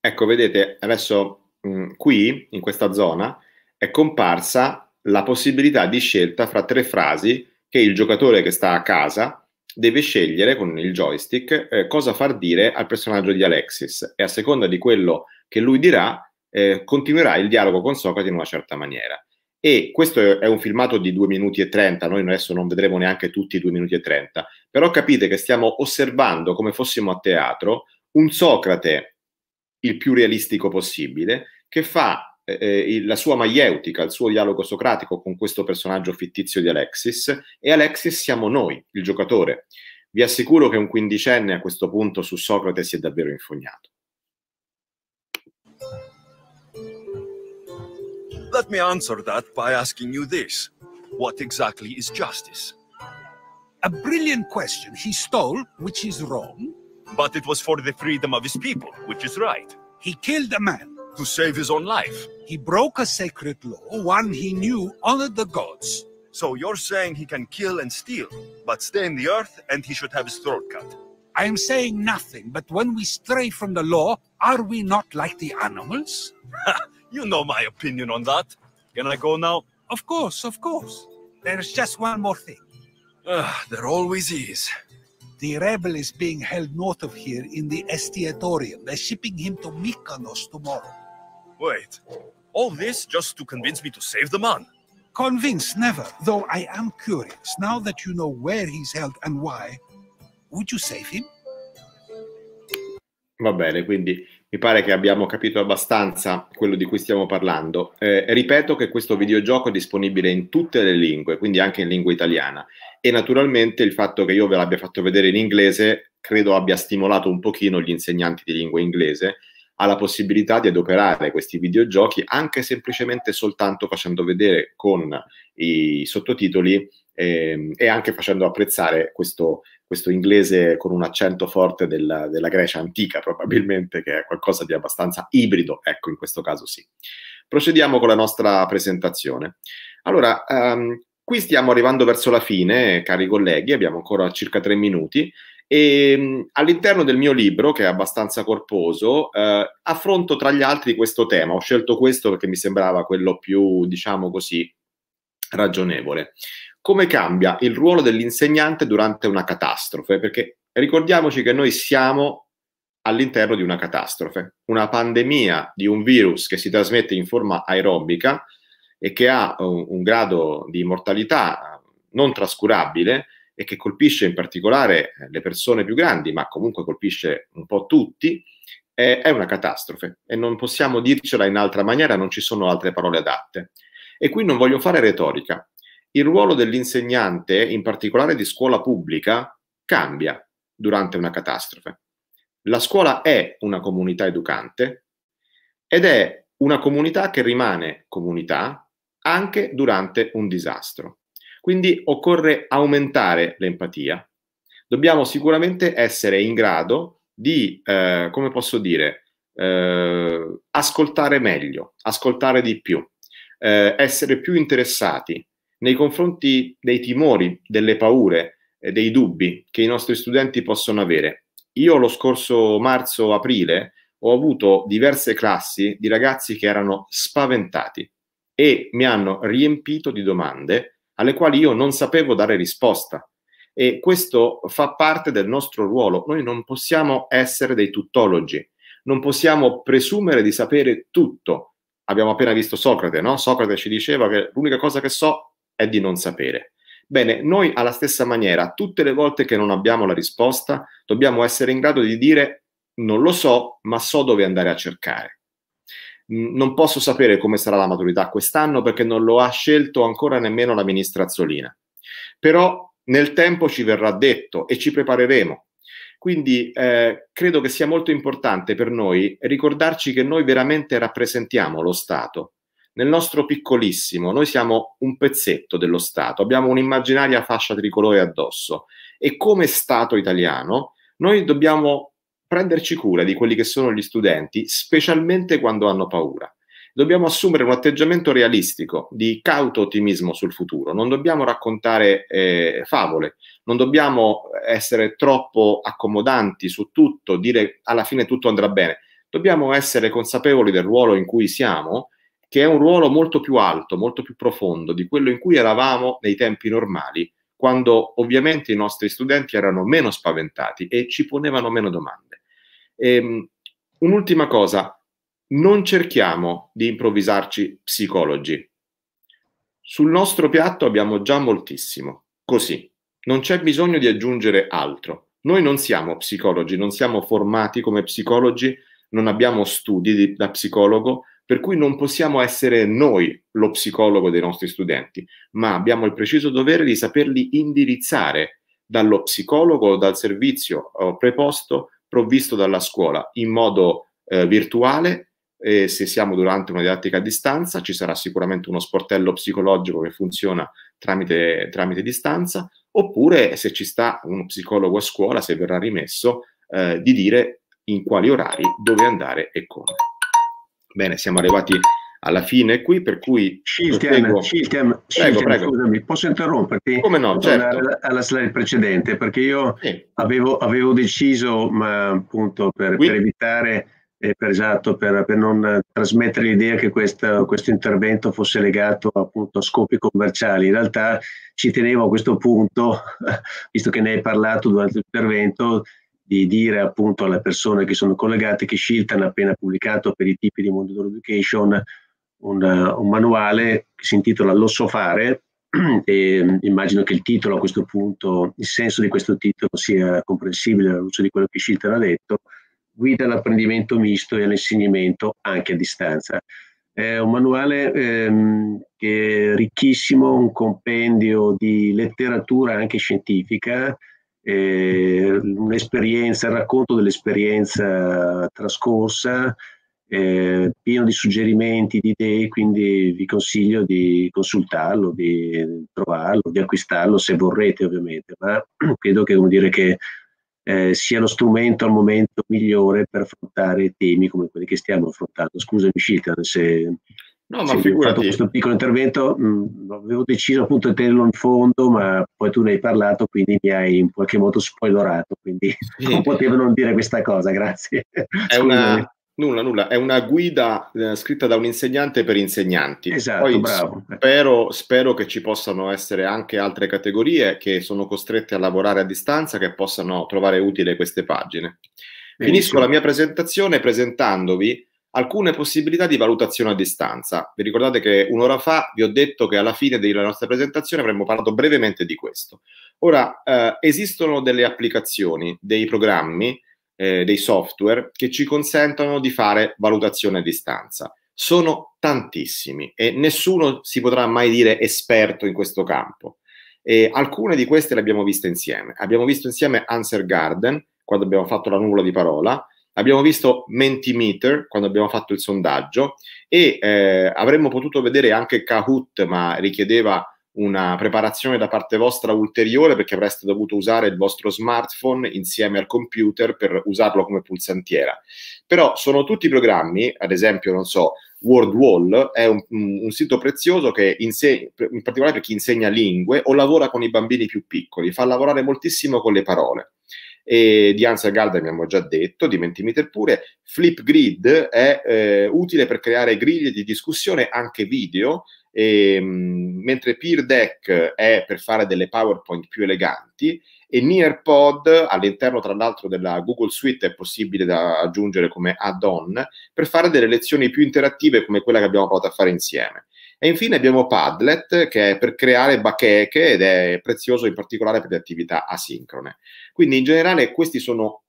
Ecco, vedete, adesso mh, mm, qui, in questa zona, è comparsa la possibilità di scelta fra tre frasi che il giocatore che sta a casa deve scegliere con il joystick eh, cosa far dire al personaggio di Alexis e a seconda di quello che lui dirà eh, continuerà il dialogo con Socrate in una certa maniera. E questo è un filmato di 2 minuti e 30, noi adesso non vedremo neanche tutti i 2 minuti e 30, però capite che stiamo osservando come fossimo a teatro un Socrate il più realistico possibile che fa eh, eh la sua maieutica, il suo dialogo socratico con questo personaggio fittizio di Alexis e Alexis siamo noi, il giocatore. Vi assicuro che un quindicenne a questo punto su Socrate si è davvero infognato. Let me answer that by asking you this. What exactly is justice? A brilliant question. He stole, which is wrong. But it was for the freedom of his people, which is right. He killed a man. To save his own life. He broke a sacred law, one he knew honored the gods. So you're saying he can kill and steal, but stay in the earth and he should have his throat cut. I am saying nothing, but when we stray from the law, are we not like the animals? <laughs> You know my opinion on that. Can I go now? Of course, of course. There's just one more thing. Uh, there always is. The rebel is being held north of here in the Estiatorium. They're shipping him to Mykonos tomorrow. Wait, all this just to convince me to save the man? Convince, never. Though I am curious. Now that you know where he's held and why, would you save him? Va bene, quindi mi pare che abbiamo capito abbastanza quello di cui stiamo parlando. Eh, ripeto che questo videogioco è disponibile in tutte le lingue, quindi anche in lingua italiana. E naturalmente il fatto che io ve l'abbia fatto vedere in inglese credo abbia stimolato un pochino gli insegnanti di lingua inglese alla possibilità di adoperare questi videogiochi anche semplicemente soltanto facendo vedere con i sottotitoli ehm, e anche facendo apprezzare questo questo inglese con un accento forte della, della, Grecia antica, mm. probabilmente, che è qualcosa di abbastanza ibrido, ecco, in questo caso sì. Procediamo con la nostra presentazione. Allora, um, qui stiamo arrivando verso la fine, cari colleghi, abbiamo ancora circa tre minuti, e mm, all'interno del mio libro, che è abbastanza corposo, eh, affronto tra gli altri questo tema. Ho scelto questo perché mi sembrava quello più, diciamo così, ragionevole come cambia il ruolo dell'insegnante durante una catastrofe, perché ricordiamoci che noi siamo all'interno di una catastrofe, una pandemia di un virus che si trasmette in forma aerobica e che ha un, un grado di mortalità eh, non trascurabile e che colpisce in particolare eh, le persone più grandi, ma comunque colpisce un po' tutti, è una catastrofe e non possiamo dircela in altra maniera, non ci sono altre parole adatte. E qui non voglio fare retorica, il ruolo dell'insegnante, in particolare di scuola pubblica, cambia durante una catastrofe. La scuola è una comunità educante ed è una comunità che rimane comunità anche durante un disastro. Quindi occorre aumentare l'empatia. Dobbiamo sicuramente essere in grado di, eh, come posso dire, eh, ascoltare meglio, ascoltare di più, eh, essere più interessati nei confronti dei timori, delle paure, eh, dei dubbi che i nostri studenti possono avere. Io lo scorso marzo-aprile ho avuto diverse classi di ragazzi che erano spaventati e mi hanno riempito di domande alle quali io non sapevo dare risposta. E questo fa parte del nostro ruolo. Noi non possiamo essere dei tuttologi, non possiamo presumere di sapere tutto. Abbiamo appena visto Socrate, no? Socrate ci diceva che l'unica cosa che so è di non sapere. Bene, noi alla stessa maniera, tutte le volte che non abbiamo la risposta, dobbiamo essere in grado di dire non lo so, ma so dove andare a cercare. Non posso sapere come sarà la maturità quest'anno perché non lo ha scelto ancora nemmeno la ministra Azzolina. Però nel tempo ci verrà detto e ci prepareremo. Quindi eh, credo che sia molto importante per noi ricordarci che noi veramente rappresentiamo lo Stato nel nostro piccolissimo noi siamo un pezzetto dello Stato, abbiamo un'immaginaria fascia tricolore addosso e come Stato italiano noi dobbiamo prenderci cura di quelli che sono gli studenti, specialmente quando hanno paura. Dobbiamo assumere un atteggiamento realistico di cauto ottimismo sul futuro, non dobbiamo raccontare eh, favole, non dobbiamo essere troppo accomodanti su tutto, dire alla fine tutto andrà bene, dobbiamo essere consapevoli del ruolo in cui siamo, che è un ruolo molto più alto, molto più profondo di quello in cui eravamo nei tempi normali, quando ovviamente i nostri studenti erano meno spaventati e ci ponevano meno domande. Ehm, un'ultima cosa, non cerchiamo di improvvisarci psicologi. Sul nostro piatto abbiamo già moltissimo, così, non c'è bisogno di aggiungere altro. Noi non siamo psicologi, non siamo formati come psicologi, non abbiamo studi di, da psicologo, per cui non possiamo essere noi lo psicologo dei nostri studenti, ma abbiamo il preciso dovere di saperli indirizzare dallo psicologo o dal servizio eh, preposto provvisto dalla scuola in modo eh, virtuale e se siamo durante una didattica a distanza ci sarà sicuramente uno sportello psicologico che funziona tramite, tramite distanza oppure se ci sta uno psicologo a scuola, se verrà rimesso, eh, di dire in quali orari, dove andare e come. Bene, siamo arrivati alla fine qui, per cui... Siltian, Siltian, scusami, posso interromperti? Come no, certo. Alla, alla slide precedente, perché io sì. avevo, avevo, deciso, ma appunto per, per evitare... Eh, per esatto, per, per non trasmettere l'idea che questo, questo, intervento fosse legato appunto a scopi commerciali. In realtà ci tenevo a questo punto, <laughs> visto che ne hai parlato durante l'intervento, di dire appunto alle persone che sono collegate che Shilton ha appena pubblicato per i tipi di Mondo Education un, un, manuale che si intitola Lo so fare <clears throat> e mm, immagino che il titolo a questo punto, il senso di questo titolo sia comprensibile alla luce di quello che Shilton ha detto, guida all'apprendimento misto e all'insegnamento anche a distanza. È un manuale ehm, che è ricchissimo, un compendio di letteratura anche scientifica, eh, un'esperienza, il racconto dell'esperienza trascorsa, eh, pieno di suggerimenti, di idee, quindi vi consiglio di consultarlo, di trovarlo, di acquistarlo se vorrete ovviamente, ma <clears throat> credo che, come dire, che eh, sia lo strumento al momento migliore per affrontare temi come quelli che stiamo affrontando. Scusami Cita se No, ma sì, fatto Questo piccolo intervento mh, avevo deciso appunto di tenerlo in fondo, ma poi tu ne hai parlato, quindi mi hai in qualche modo spoilerato, quindi sì. non potevo non dire questa cosa, grazie. È una, nulla, nulla, è una guida eh, scritta da un insegnante per insegnanti. Esatto, poi bravo. Spero, spero che ci possano essere anche altre categorie che sono costrette a lavorare a distanza, che possano trovare utile queste pagine. Benissimo. Finisco la mia presentazione presentandovi alcune possibilità di valutazione a distanza. Vi ricordate che un'ora fa vi ho detto che alla fine della nostra presentazione avremmo parlato brevemente di questo. Ora, eh, esistono delle applicazioni, dei programmi, eh, dei software che ci consentono di fare valutazione a distanza. Sono tantissimi e nessuno si potrà mai dire esperto in questo campo. E alcune di queste le abbiamo viste insieme. Abbiamo visto insieme Answer Garden, quando abbiamo fatto la nuvola di parola, abbiamo visto Mentimeter quando abbiamo fatto il sondaggio e eh, avremmo potuto vedere anche Kahoot, ma richiedeva una preparazione da parte vostra ulteriore perché avreste dovuto usare il vostro smartphone insieme al computer per usarlo come pulsantiera. Però sono tutti programmi, ad esempio, non so, World Wall è un, un sito prezioso che inseg- in particolare per chi insegna lingue o lavora con i bambini più piccoli, fa lavorare moltissimo con le parole e di Ansel Gardner abbiamo già detto, di Mentimeter pure. Flipgrid è eh, utile per creare griglie di discussione anche video, e, ehm, mh, mentre Peer Deck è per fare delle PowerPoint più eleganti e Nearpod all'interno tra l'altro della Google Suite è possibile da aggiungere come add-on per fare delle lezioni più interattive come quella che abbiamo provato a fare insieme. E infine abbiamo Padlet, che è per creare bacheche ed è prezioso in particolare per le attività asincrone. Quindi in generale questi sono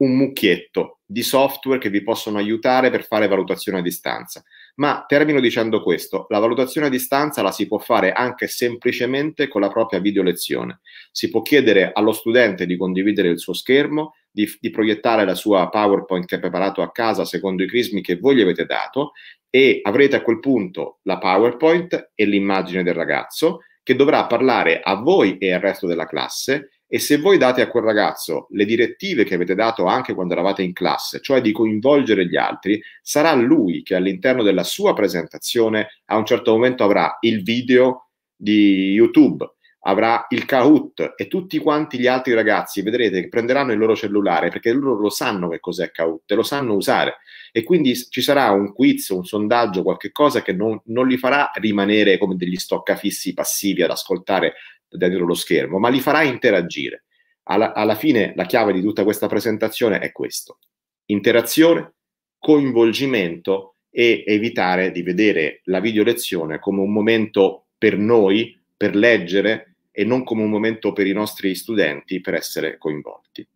un mucchietto di software che vi possono aiutare per fare valutazione a distanza. Ma termino dicendo questo, la valutazione a distanza la si può fare anche semplicemente con la propria video lezione. Si può chiedere allo studente di condividere il suo schermo, di, di proiettare la sua PowerPoint che ha preparato a casa secondo i crismi che voi gli avete dato e avrete a quel punto la PowerPoint e l'immagine del ragazzo che dovrà parlare a voi e al resto della classe e se voi date a quel ragazzo le direttive che avete dato anche quando eravate in classe, cioè di coinvolgere gli altri, sarà lui che all'interno della sua presentazione a un certo momento avrà il video di YouTube, avrà il Kahoot e tutti quanti gli altri ragazzi, vedrete che prenderanno il loro cellulare perché loro lo sanno che cos'è Kahoot e lo sanno usare e quindi ci sarà un quiz, un sondaggio, qualche cosa che non, non li farà rimanere come degli stoccafissi passivi ad ascoltare dentro lo schermo, ma li farà interagire. Alla, alla fine la chiave di tutta questa presentazione è questo, interazione, coinvolgimento e evitare di vedere la video lezione come un momento per noi per leggere, e non come un momento per i nostri studenti per essere coinvolti.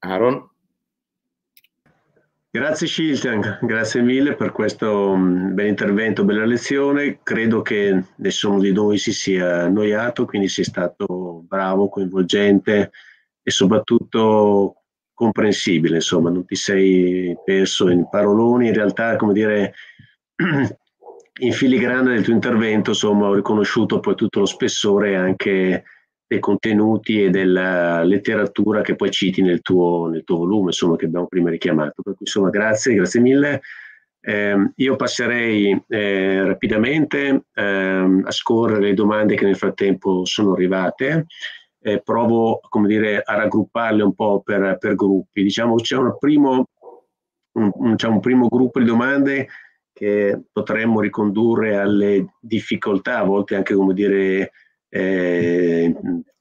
Aaron? Grazie Shiltan, grazie mille per questo mm, bel intervento, bella lezione. Credo che nessuno di noi si sia annoiato, quindi sei stato bravo, coinvolgente e soprattutto comprensibile, insomma, non ti sei perso in paroloni, in realtà, come dire, <clears throat> in filigrana del tuo intervento, insomma, ho riconosciuto poi tutto lo spessore anche dei contenuti e della letteratura che poi citi nel tuo, nel tuo volume, insomma, che abbiamo prima richiamato. Per cui, insomma, grazie, grazie mille. Eh, io passerei eh, rapidamente eh, a scorrere le domande che nel frattempo sono arrivate. Eh, provo, come dire, a raggrupparle un po' per, per gruppi. Diciamo, c'è un primo, un, un, un primo gruppo di domande che potremmo ricondurre alle difficoltà, a volte anche come dire, eh,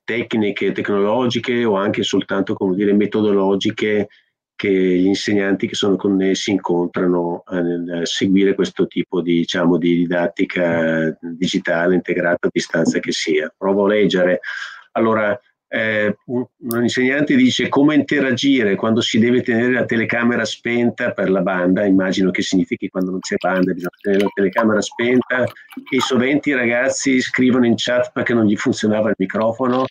tecniche, tecnologiche o anche soltanto come dire, metodologiche che gli insegnanti che sono connessi incontrano eh, nel seguire questo tipo di, diciamo, di didattica digitale integrata a distanza che sia. Provo a leggere. Allora, eh, un insegnante dice come interagire quando si deve tenere la telecamera spenta per la banda, immagino che significhi quando non c'è banda, bisogna tenere la telecamera spenta e sovente i ragazzi scrivono in chat perché non gli funzionava il microfono,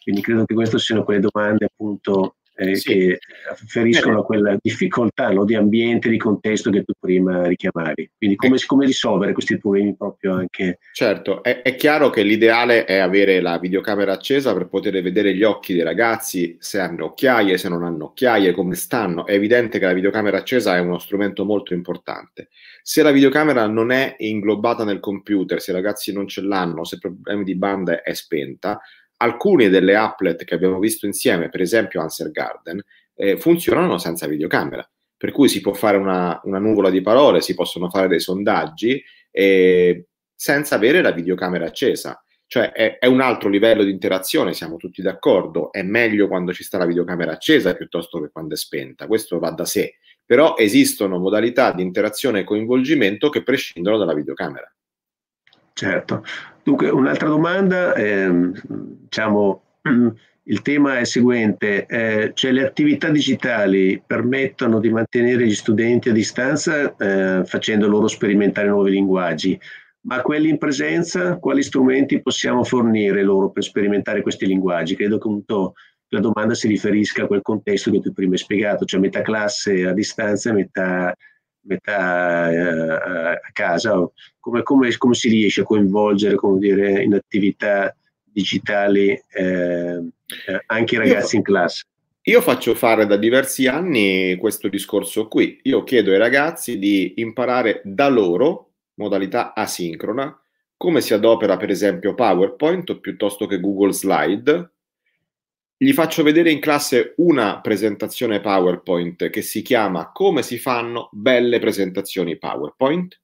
quindi credo che queste siano quelle domande appunto eh, sì. che afferiscono eh. a quella difficoltà no, di ambiente, di contesto che tu prima richiamavi. Quindi eh. come, eh. come risolvere questi problemi proprio anche... Certo, è, è, chiaro che l'ideale è avere la videocamera accesa per poter vedere gli occhi dei ragazzi, se hanno occhiaie, se non hanno occhiaie, come stanno. È evidente che la videocamera accesa è uno strumento molto importante. Se la videocamera non è inglobata nel computer, se i ragazzi non ce l'hanno, se problemi di banda è spenta, alcune delle applet che abbiamo visto insieme, per esempio Answer Garden, eh, funzionano senza videocamera. Per cui si può fare una, una nuvola di parole, si possono fare dei sondaggi eh, senza avere la videocamera accesa. Cioè è, è, un altro livello di interazione, siamo tutti d'accordo, è meglio quando ci sta la videocamera accesa piuttosto che quando è spenta, questo va da sé, però esistono modalità di interazione e coinvolgimento che prescindono dalla videocamera. Certo. Dunque, un'altra domanda, eh, diciamo, <clears throat> il tema è il seguente, eh, cioè le attività digitali permettono di mantenere gli studenti a distanza eh, facendo loro sperimentare nuovi linguaggi, ma quelli in presenza quali strumenti possiamo fornire loro per sperimentare questi linguaggi? Credo che appunto la domanda si riferisca a quel contesto che tu prima hai spiegato, cioè metà classe a distanza e metà metà eh, a casa, come, come, come, si riesce a coinvolgere come dire, in attività digitali ehm, eh, anche i ragazzi in classe? Io faccio fare da diversi anni questo discorso qui, io chiedo ai ragazzi di imparare da loro, modalità asincrona, come si adopera per esempio PowerPoint piuttosto che Google Slide, gli faccio vedere in classe una presentazione PowerPoint che si chiama Come si fanno belle presentazioni PowerPoint.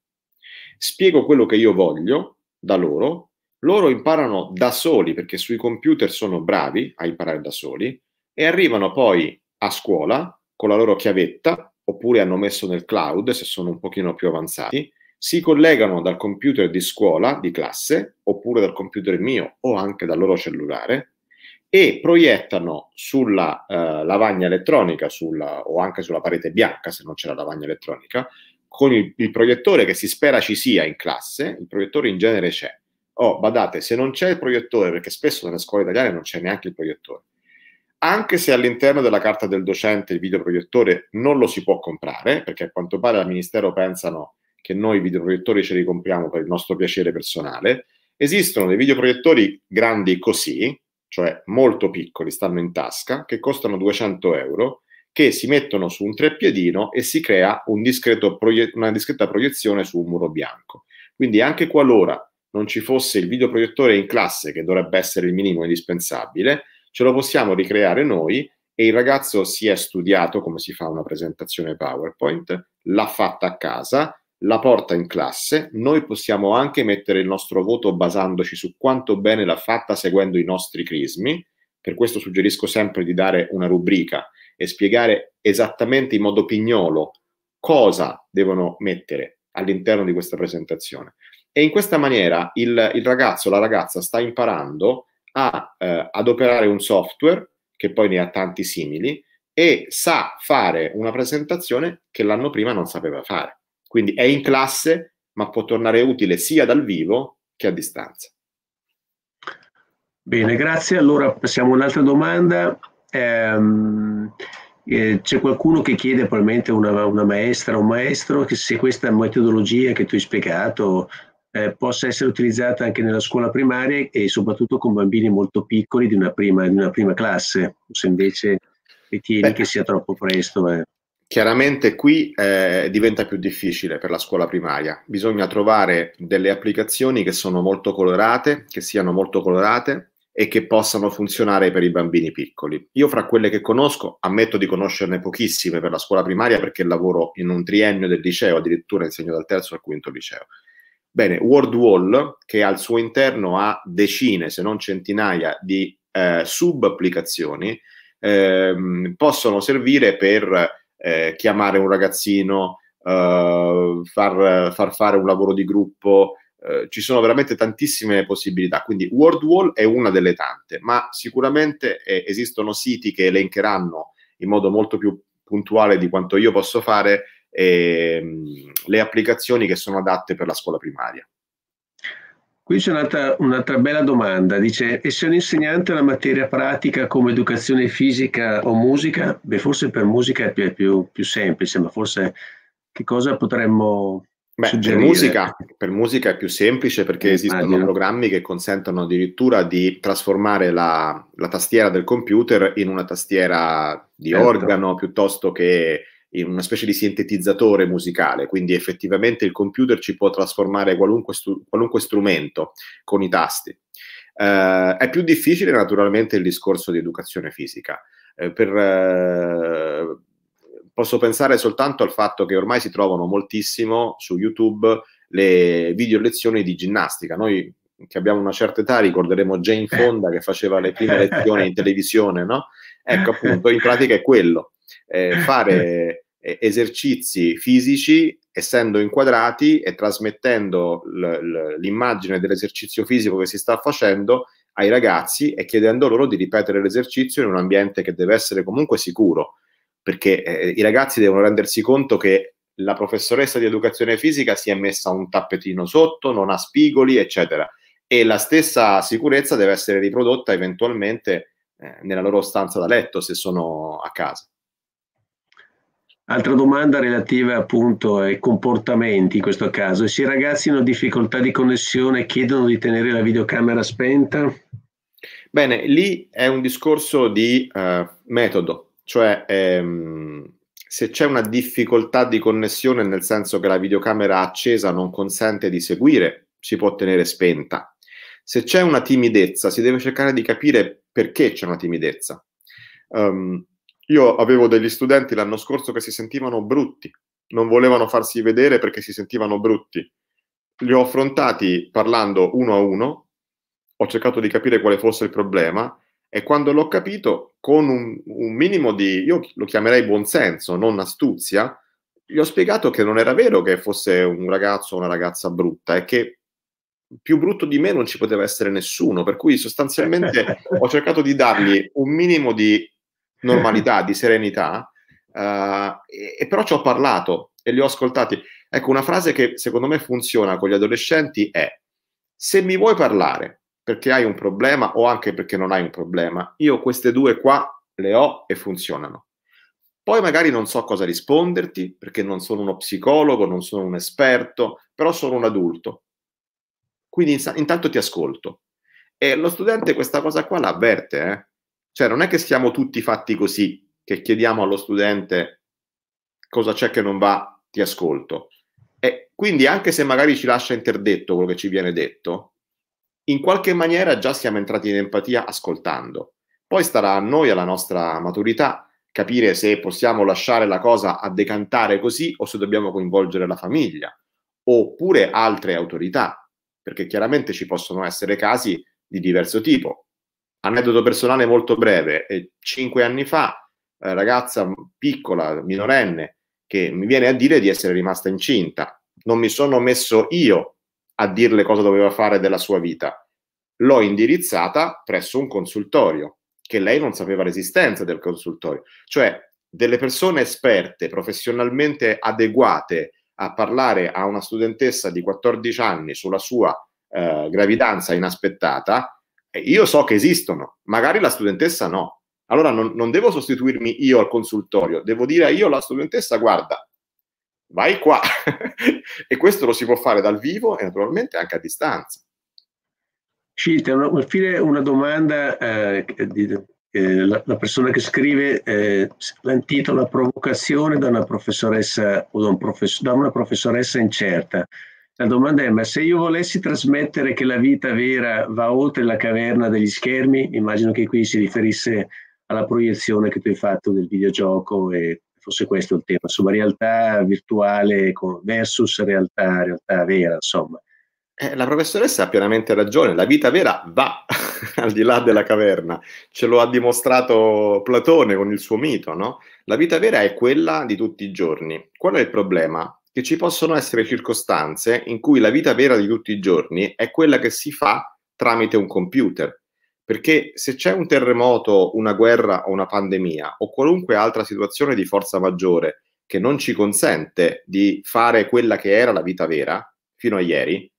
Spiego quello che io voglio da loro. Loro imparano da soli perché sui computer sono bravi a imparare da soli e arrivano poi a scuola con la loro chiavetta oppure hanno messo nel cloud se sono un pochino più avanzati, si collegano dal computer di scuola, di classe, oppure dal computer mio o anche dal loro cellulare e proiettano sulla eh, lavagna elettronica sulla, o anche sulla parete bianca, se non c'è la lavagna elettronica, con il, il, proiettore che si spera ci sia in classe, il proiettore in genere c'è. Oh, badate, se non c'è il proiettore, perché spesso nelle scuole italiane non c'è neanche il proiettore, anche se all'interno della carta del docente il videoproiettore non lo si può comprare, perché a quanto pare al Ministero pensano che noi i videoproiettori ce li compriamo per il nostro piacere personale, esistono dei videoproiettori grandi così, cioè molto piccoli, stanno in tasca, che costano 200 euro, che si mettono su un treppiedino e si crea un proie- una discreta proiezione su un muro bianco. Quindi anche qualora non ci fosse il videoproiettore in classe, che dovrebbe essere il minimo indispensabile, ce lo possiamo ricreare noi e il ragazzo si è studiato come si fa una presentazione PowerPoint, l'ha fatta a casa, la porta in classe, noi possiamo anche mettere il nostro voto basandoci su quanto bene l'ha fatta seguendo i nostri crismi, per questo suggerisco sempre di dare una rubrica e spiegare esattamente in modo pignolo cosa devono mettere all'interno di questa presentazione. E in questa maniera il, il ragazzo, la ragazza sta imparando a, eh, ad operare un software, che poi ne ha tanti simili, e sa fare una presentazione che l'anno prima non sapeva fare. Quindi è in classe, ma può tornare utile sia dal vivo che a distanza. Bene, grazie. Allora passiamo a un'altra domanda. Ehm, eh, c'è qualcuno che chiede, probabilmente una, una maestra o un maestro, che se questa metodologia che tu hai spiegato eh, possa essere utilizzata anche nella scuola primaria e soprattutto con bambini molto piccoli di una prima, di una prima classe, se invece ritieni Beh. che sia troppo presto. Eh. Chiaramente qui eh, diventa più difficile per la scuola primaria, bisogna trovare delle applicazioni che sono molto colorate, che siano molto colorate e che possano funzionare per i bambini piccoli. Io fra quelle che conosco ammetto di conoscerne pochissime per la scuola primaria perché lavoro in un triennio del liceo, addirittura insegno dal terzo al quinto liceo. Bene, World Wall che al suo interno ha decine, se non centinaia di eh, sub-applicazioni, eh, possono servire per eh, chiamare un ragazzino, eh, far, far, fare un lavoro di gruppo. Eh, ci sono veramente tantissime possibilità, quindi World Wall è una delle tante, ma sicuramente eh, esistono siti che elencheranno in modo molto più puntuale di quanto io posso fare ehm, le applicazioni che sono adatte per la scuola primaria. Qui c'è un'altra, un'altra, bella domanda, dice, e se un insegnante ha una materia pratica come educazione fisica o musica? Beh, forse per musica è più, più, più semplice, ma forse che cosa potremmo Beh, per musica, per musica, è più semplice perché eh, Immagino. esistono programmi che consentono addirittura di trasformare la, la tastiera del computer in una tastiera di certo. organo piuttosto che in una specie di sintetizzatore musicale, quindi effettivamente il computer ci può trasformare qualunque, stru- qualunque strumento con i tasti. Eh, è più difficile naturalmente il discorso di educazione fisica. Eh, per, eh, posso pensare soltanto al fatto che ormai si trovano moltissimo su YouTube le video lezioni di ginnastica. Noi che abbiamo una certa età ricorderemo Jane Fonda che faceva le prime lezioni in <laughs> televisione, no? Ecco appunto, in pratica è quello. Eh, fare esercizi fisici essendo inquadrati e trasmettendo l'immagine dell'esercizio fisico che si sta facendo ai ragazzi e chiedendo loro di ripetere l'esercizio in un ambiente che deve essere comunque sicuro, perché eh, i ragazzi devono rendersi conto che la professoressa di educazione fisica si è messa un tappetino sotto, non ha spigoli, eccetera. E la stessa sicurezza deve essere riprodotta eventualmente eh, nella loro stanza da letto se sono a casa. Altra domanda relativa appunto ai comportamenti in questo caso. Se i ragazzi hanno difficoltà di connessione chiedono di tenere la videocamera spenta? Bene, lì è un discorso di eh, metodo, cioè ehm, se c'è una difficoltà di connessione nel senso che la videocamera accesa non consente di seguire, si può tenere spenta. Se c'è una timidezza, si deve cercare di capire perché c'è una timidezza. Um, io avevo degli studenti l'anno scorso che si sentivano brutti, non volevano farsi vedere perché si sentivano brutti. Li ho affrontati parlando uno a uno, ho cercato di capire quale fosse il problema e quando l'ho capito, con un, un minimo di, io lo chiamerei buonsenso, non astuzia, gli ho spiegato che non era vero che fosse un ragazzo o una ragazza brutta e che più brutto di me non ci poteva essere nessuno, per cui sostanzialmente <laughs> ho cercato di dargli un minimo di normalità, di serenità, uh, e, e, però ci ho parlato e li ho ascoltati. Ecco, una frase che secondo me funziona con gli adolescenti è se mi vuoi parlare perché hai un problema o anche perché non hai un problema, io queste due qua le ho e funzionano. Poi magari non so cosa risponderti perché non sono uno psicologo, non sono un esperto, però sono un adulto. Quindi intanto ti ascolto. E lo studente questa cosa qua l'avverte, eh? Cioè, non è che siamo tutti fatti così, che chiediamo allo studente cosa c'è che non va, ti ascolto. E quindi, anche se magari ci lascia interdetto quello che ci viene detto, in qualche maniera già siamo entrati in empatia ascoltando. Poi starà a noi, alla nostra maturità, capire se possiamo lasciare la cosa a decantare così o se dobbiamo coinvolgere la famiglia oppure altre autorità, perché chiaramente ci possono essere casi di diverso tipo. Aneddoto personale molto breve, eh, cinque anni fa, eh, ragazza piccola, minorenne, che mi viene a dire di essere rimasta incinta. Non mi sono messo io a dirle cosa doveva fare della sua vita. L'ho indirizzata presso un consultorio, che lei non sapeva l'esistenza del consultorio. Cioè, delle persone esperte, professionalmente adeguate a parlare a una studentessa di 14 anni sulla sua eh, gravidanza inaspettata, io so che esistono, magari la studentessa no. Allora non, non devo sostituirmi io al consultorio, devo dire io alla studentessa guarda, vai qua. <laughs> e questo lo si può fare dal vivo e naturalmente anche a distanza. Scelta, una, infine una domanda eh, eh, la, la, persona che scrive eh, intitola Provocazione da una professoressa o da, un profess- da una professoressa incerta. La domanda è, ma se io volessi trasmettere che la vita vera va oltre la caverna degli schermi, immagino che qui si riferisse alla proiezione che tu hai fatto del videogioco e fosse questo il tema, insomma, realtà virtuale versus realtà, realtà vera, insomma. Eh, la professoressa ha pienamente ragione, la vita vera va <laughs> al di là della caverna, ce lo ha dimostrato Platone con il suo mito, no? La vita vera è quella di tutti i giorni. Qual è il problema? che ci possono essere circostanze in cui la vita vera di tutti i giorni è quella che si fa tramite un computer. Perché se c'è un terremoto, una guerra o una pandemia o qualunque altra situazione di forza maggiore che non ci consente di fare quella che era la vita vera fino a ieri,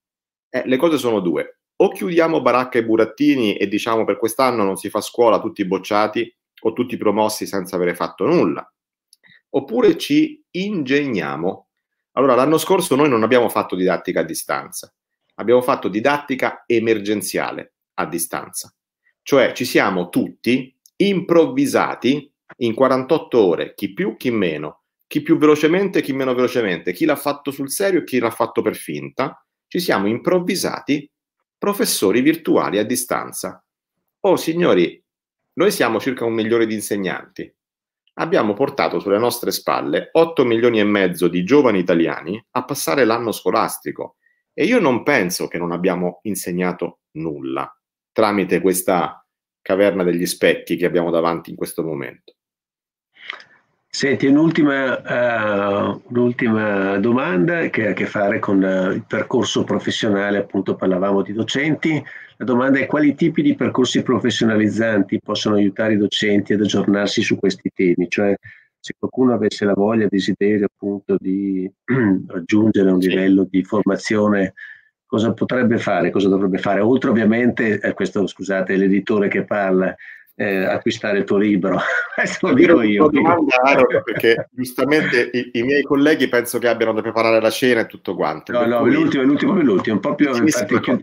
eh, le cose sono due. O chiudiamo baracca e burattini e diciamo per quest'anno non si fa scuola tutti bocciati o tutti promossi senza avere fatto nulla. Oppure ci ingegniamo allora, l'anno scorso noi non abbiamo fatto didattica a distanza, abbiamo fatto didattica emergenziale a distanza. Cioè ci siamo tutti improvvisati in 48 ore, chi più, chi meno, chi più velocemente, chi meno velocemente, chi l'ha fatto sul serio e chi l'ha fatto per finta, ci siamo improvvisati professori virtuali a distanza. Oh signori, noi siamo circa un milione di insegnanti, abbiamo portato sulle nostre spalle 8 milioni e mezzo di giovani italiani a passare l'anno scolastico e io non penso che non abbiamo insegnato nulla tramite questa caverna degli specchi che abbiamo davanti in questo momento. Senti, un'ultima, uh, un'ultima, domanda che ha a che fare con uh, il percorso professionale, appunto parlavamo di docenti. La domanda è quali tipi di percorsi professionalizzanti possono aiutare i docenti ad aggiornarsi su questi temi? Cioè, se qualcuno avesse la voglia, desiderio appunto di <clears throat> raggiungere un livello di formazione, cosa potrebbe fare, cosa dovrebbe fare? Oltre ovviamente, eh, questo scusate, l'editore che parla, eh, acquistare il tuo libro. <laughs> Questo lo dico io. <laughs> perché giustamente i, i, miei colleghi penso che abbiano da preparare la cena e tutto quanto. No, no, cui... l'ultimo, l'ultimo, l'ultimo, un po' più... Sì, infatti, sì,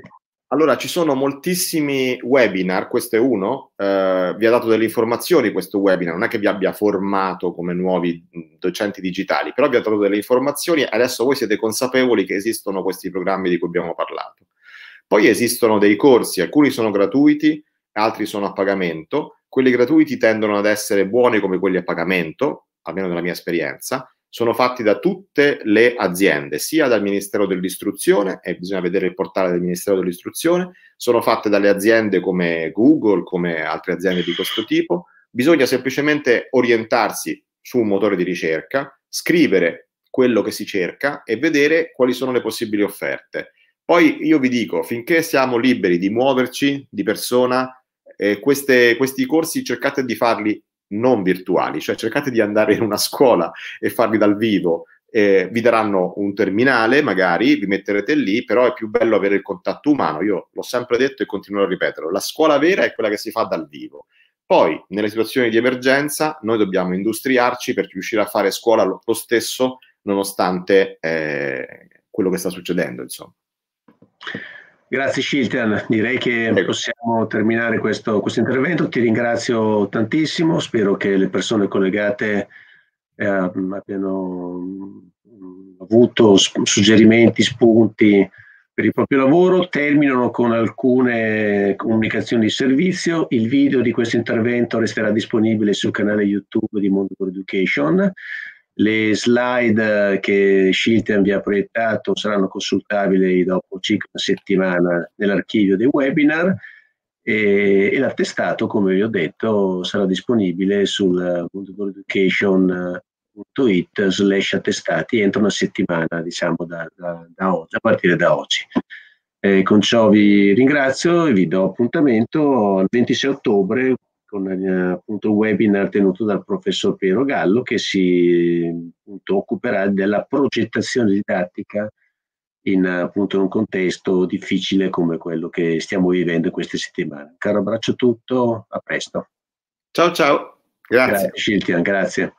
allora, ci sono moltissimi webinar, questo è uno, eh, vi ha dato delle informazioni questo webinar, non è che vi abbia formato come nuovi docenti digitali, però vi ha dato delle informazioni, adesso voi siete consapevoli che esistono questi programmi di cui abbiamo parlato. Poi esistono dei corsi, alcuni sono gratuiti, altri sono a pagamento. Quelli gratuiti tendono ad essere buoni come quelli a pagamento, almeno nella mia esperienza, sono fatti da tutte le aziende, sia dal Ministero dell'Istruzione, e bisogna vedere il portale del Ministero dell'Istruzione, sono fatte dalle aziende come Google, come altre aziende di questo tipo. Bisogna semplicemente orientarsi su un motore di ricerca, scrivere quello che si cerca e vedere quali sono le possibili offerte. Poi io vi dico, finché siamo liberi di muoverci di persona, eh, queste, questi corsi cercate di farli non virtuali, cioè cercate di andare in una scuola e farli dal vivo. Eh, vi daranno un terminale, magari vi metterete lì, però è più bello avere il contatto umano. Io l'ho sempre detto e continuo a ripeterlo: la scuola vera è quella che si fa dal vivo. Poi, nelle situazioni di emergenza, noi dobbiamo industriarci per riuscire a fare scuola lo stesso, nonostante eh, quello che sta succedendo. Insomma. Grazie Shilton, direi che possiamo terminare questo, questo, intervento. Ti ringrazio tantissimo, spero che le persone collegate eh, abbiano mm, avuto suggerimenti, spunti per il proprio lavoro. Terminano con alcune comunicazioni di servizio. Il video di questo intervento resterà disponibile sul canale YouTube di Mondo for Education. Le slide che Shilton vi ha proiettato saranno consultabili dopo circa una settimana nell'archivio dei webinar e, e l'attestato, come vi ho detto, sarà disponibile sul www.education.it slash attestati entro una settimana, diciamo, da, da, da oggi, a partire da oggi. Eh, con ciò vi ringrazio e vi do appuntamento il 26 ottobre con eh, appunto un webinar tenuto dal professor Piero Gallo che si appunto, occuperà della progettazione didattica in appunto un contesto difficile come quello che stiamo vivendo queste settimane. caro abbraccio a tutto, a presto. Ciao ciao. Grazie. Grazie Sciltian, grazie.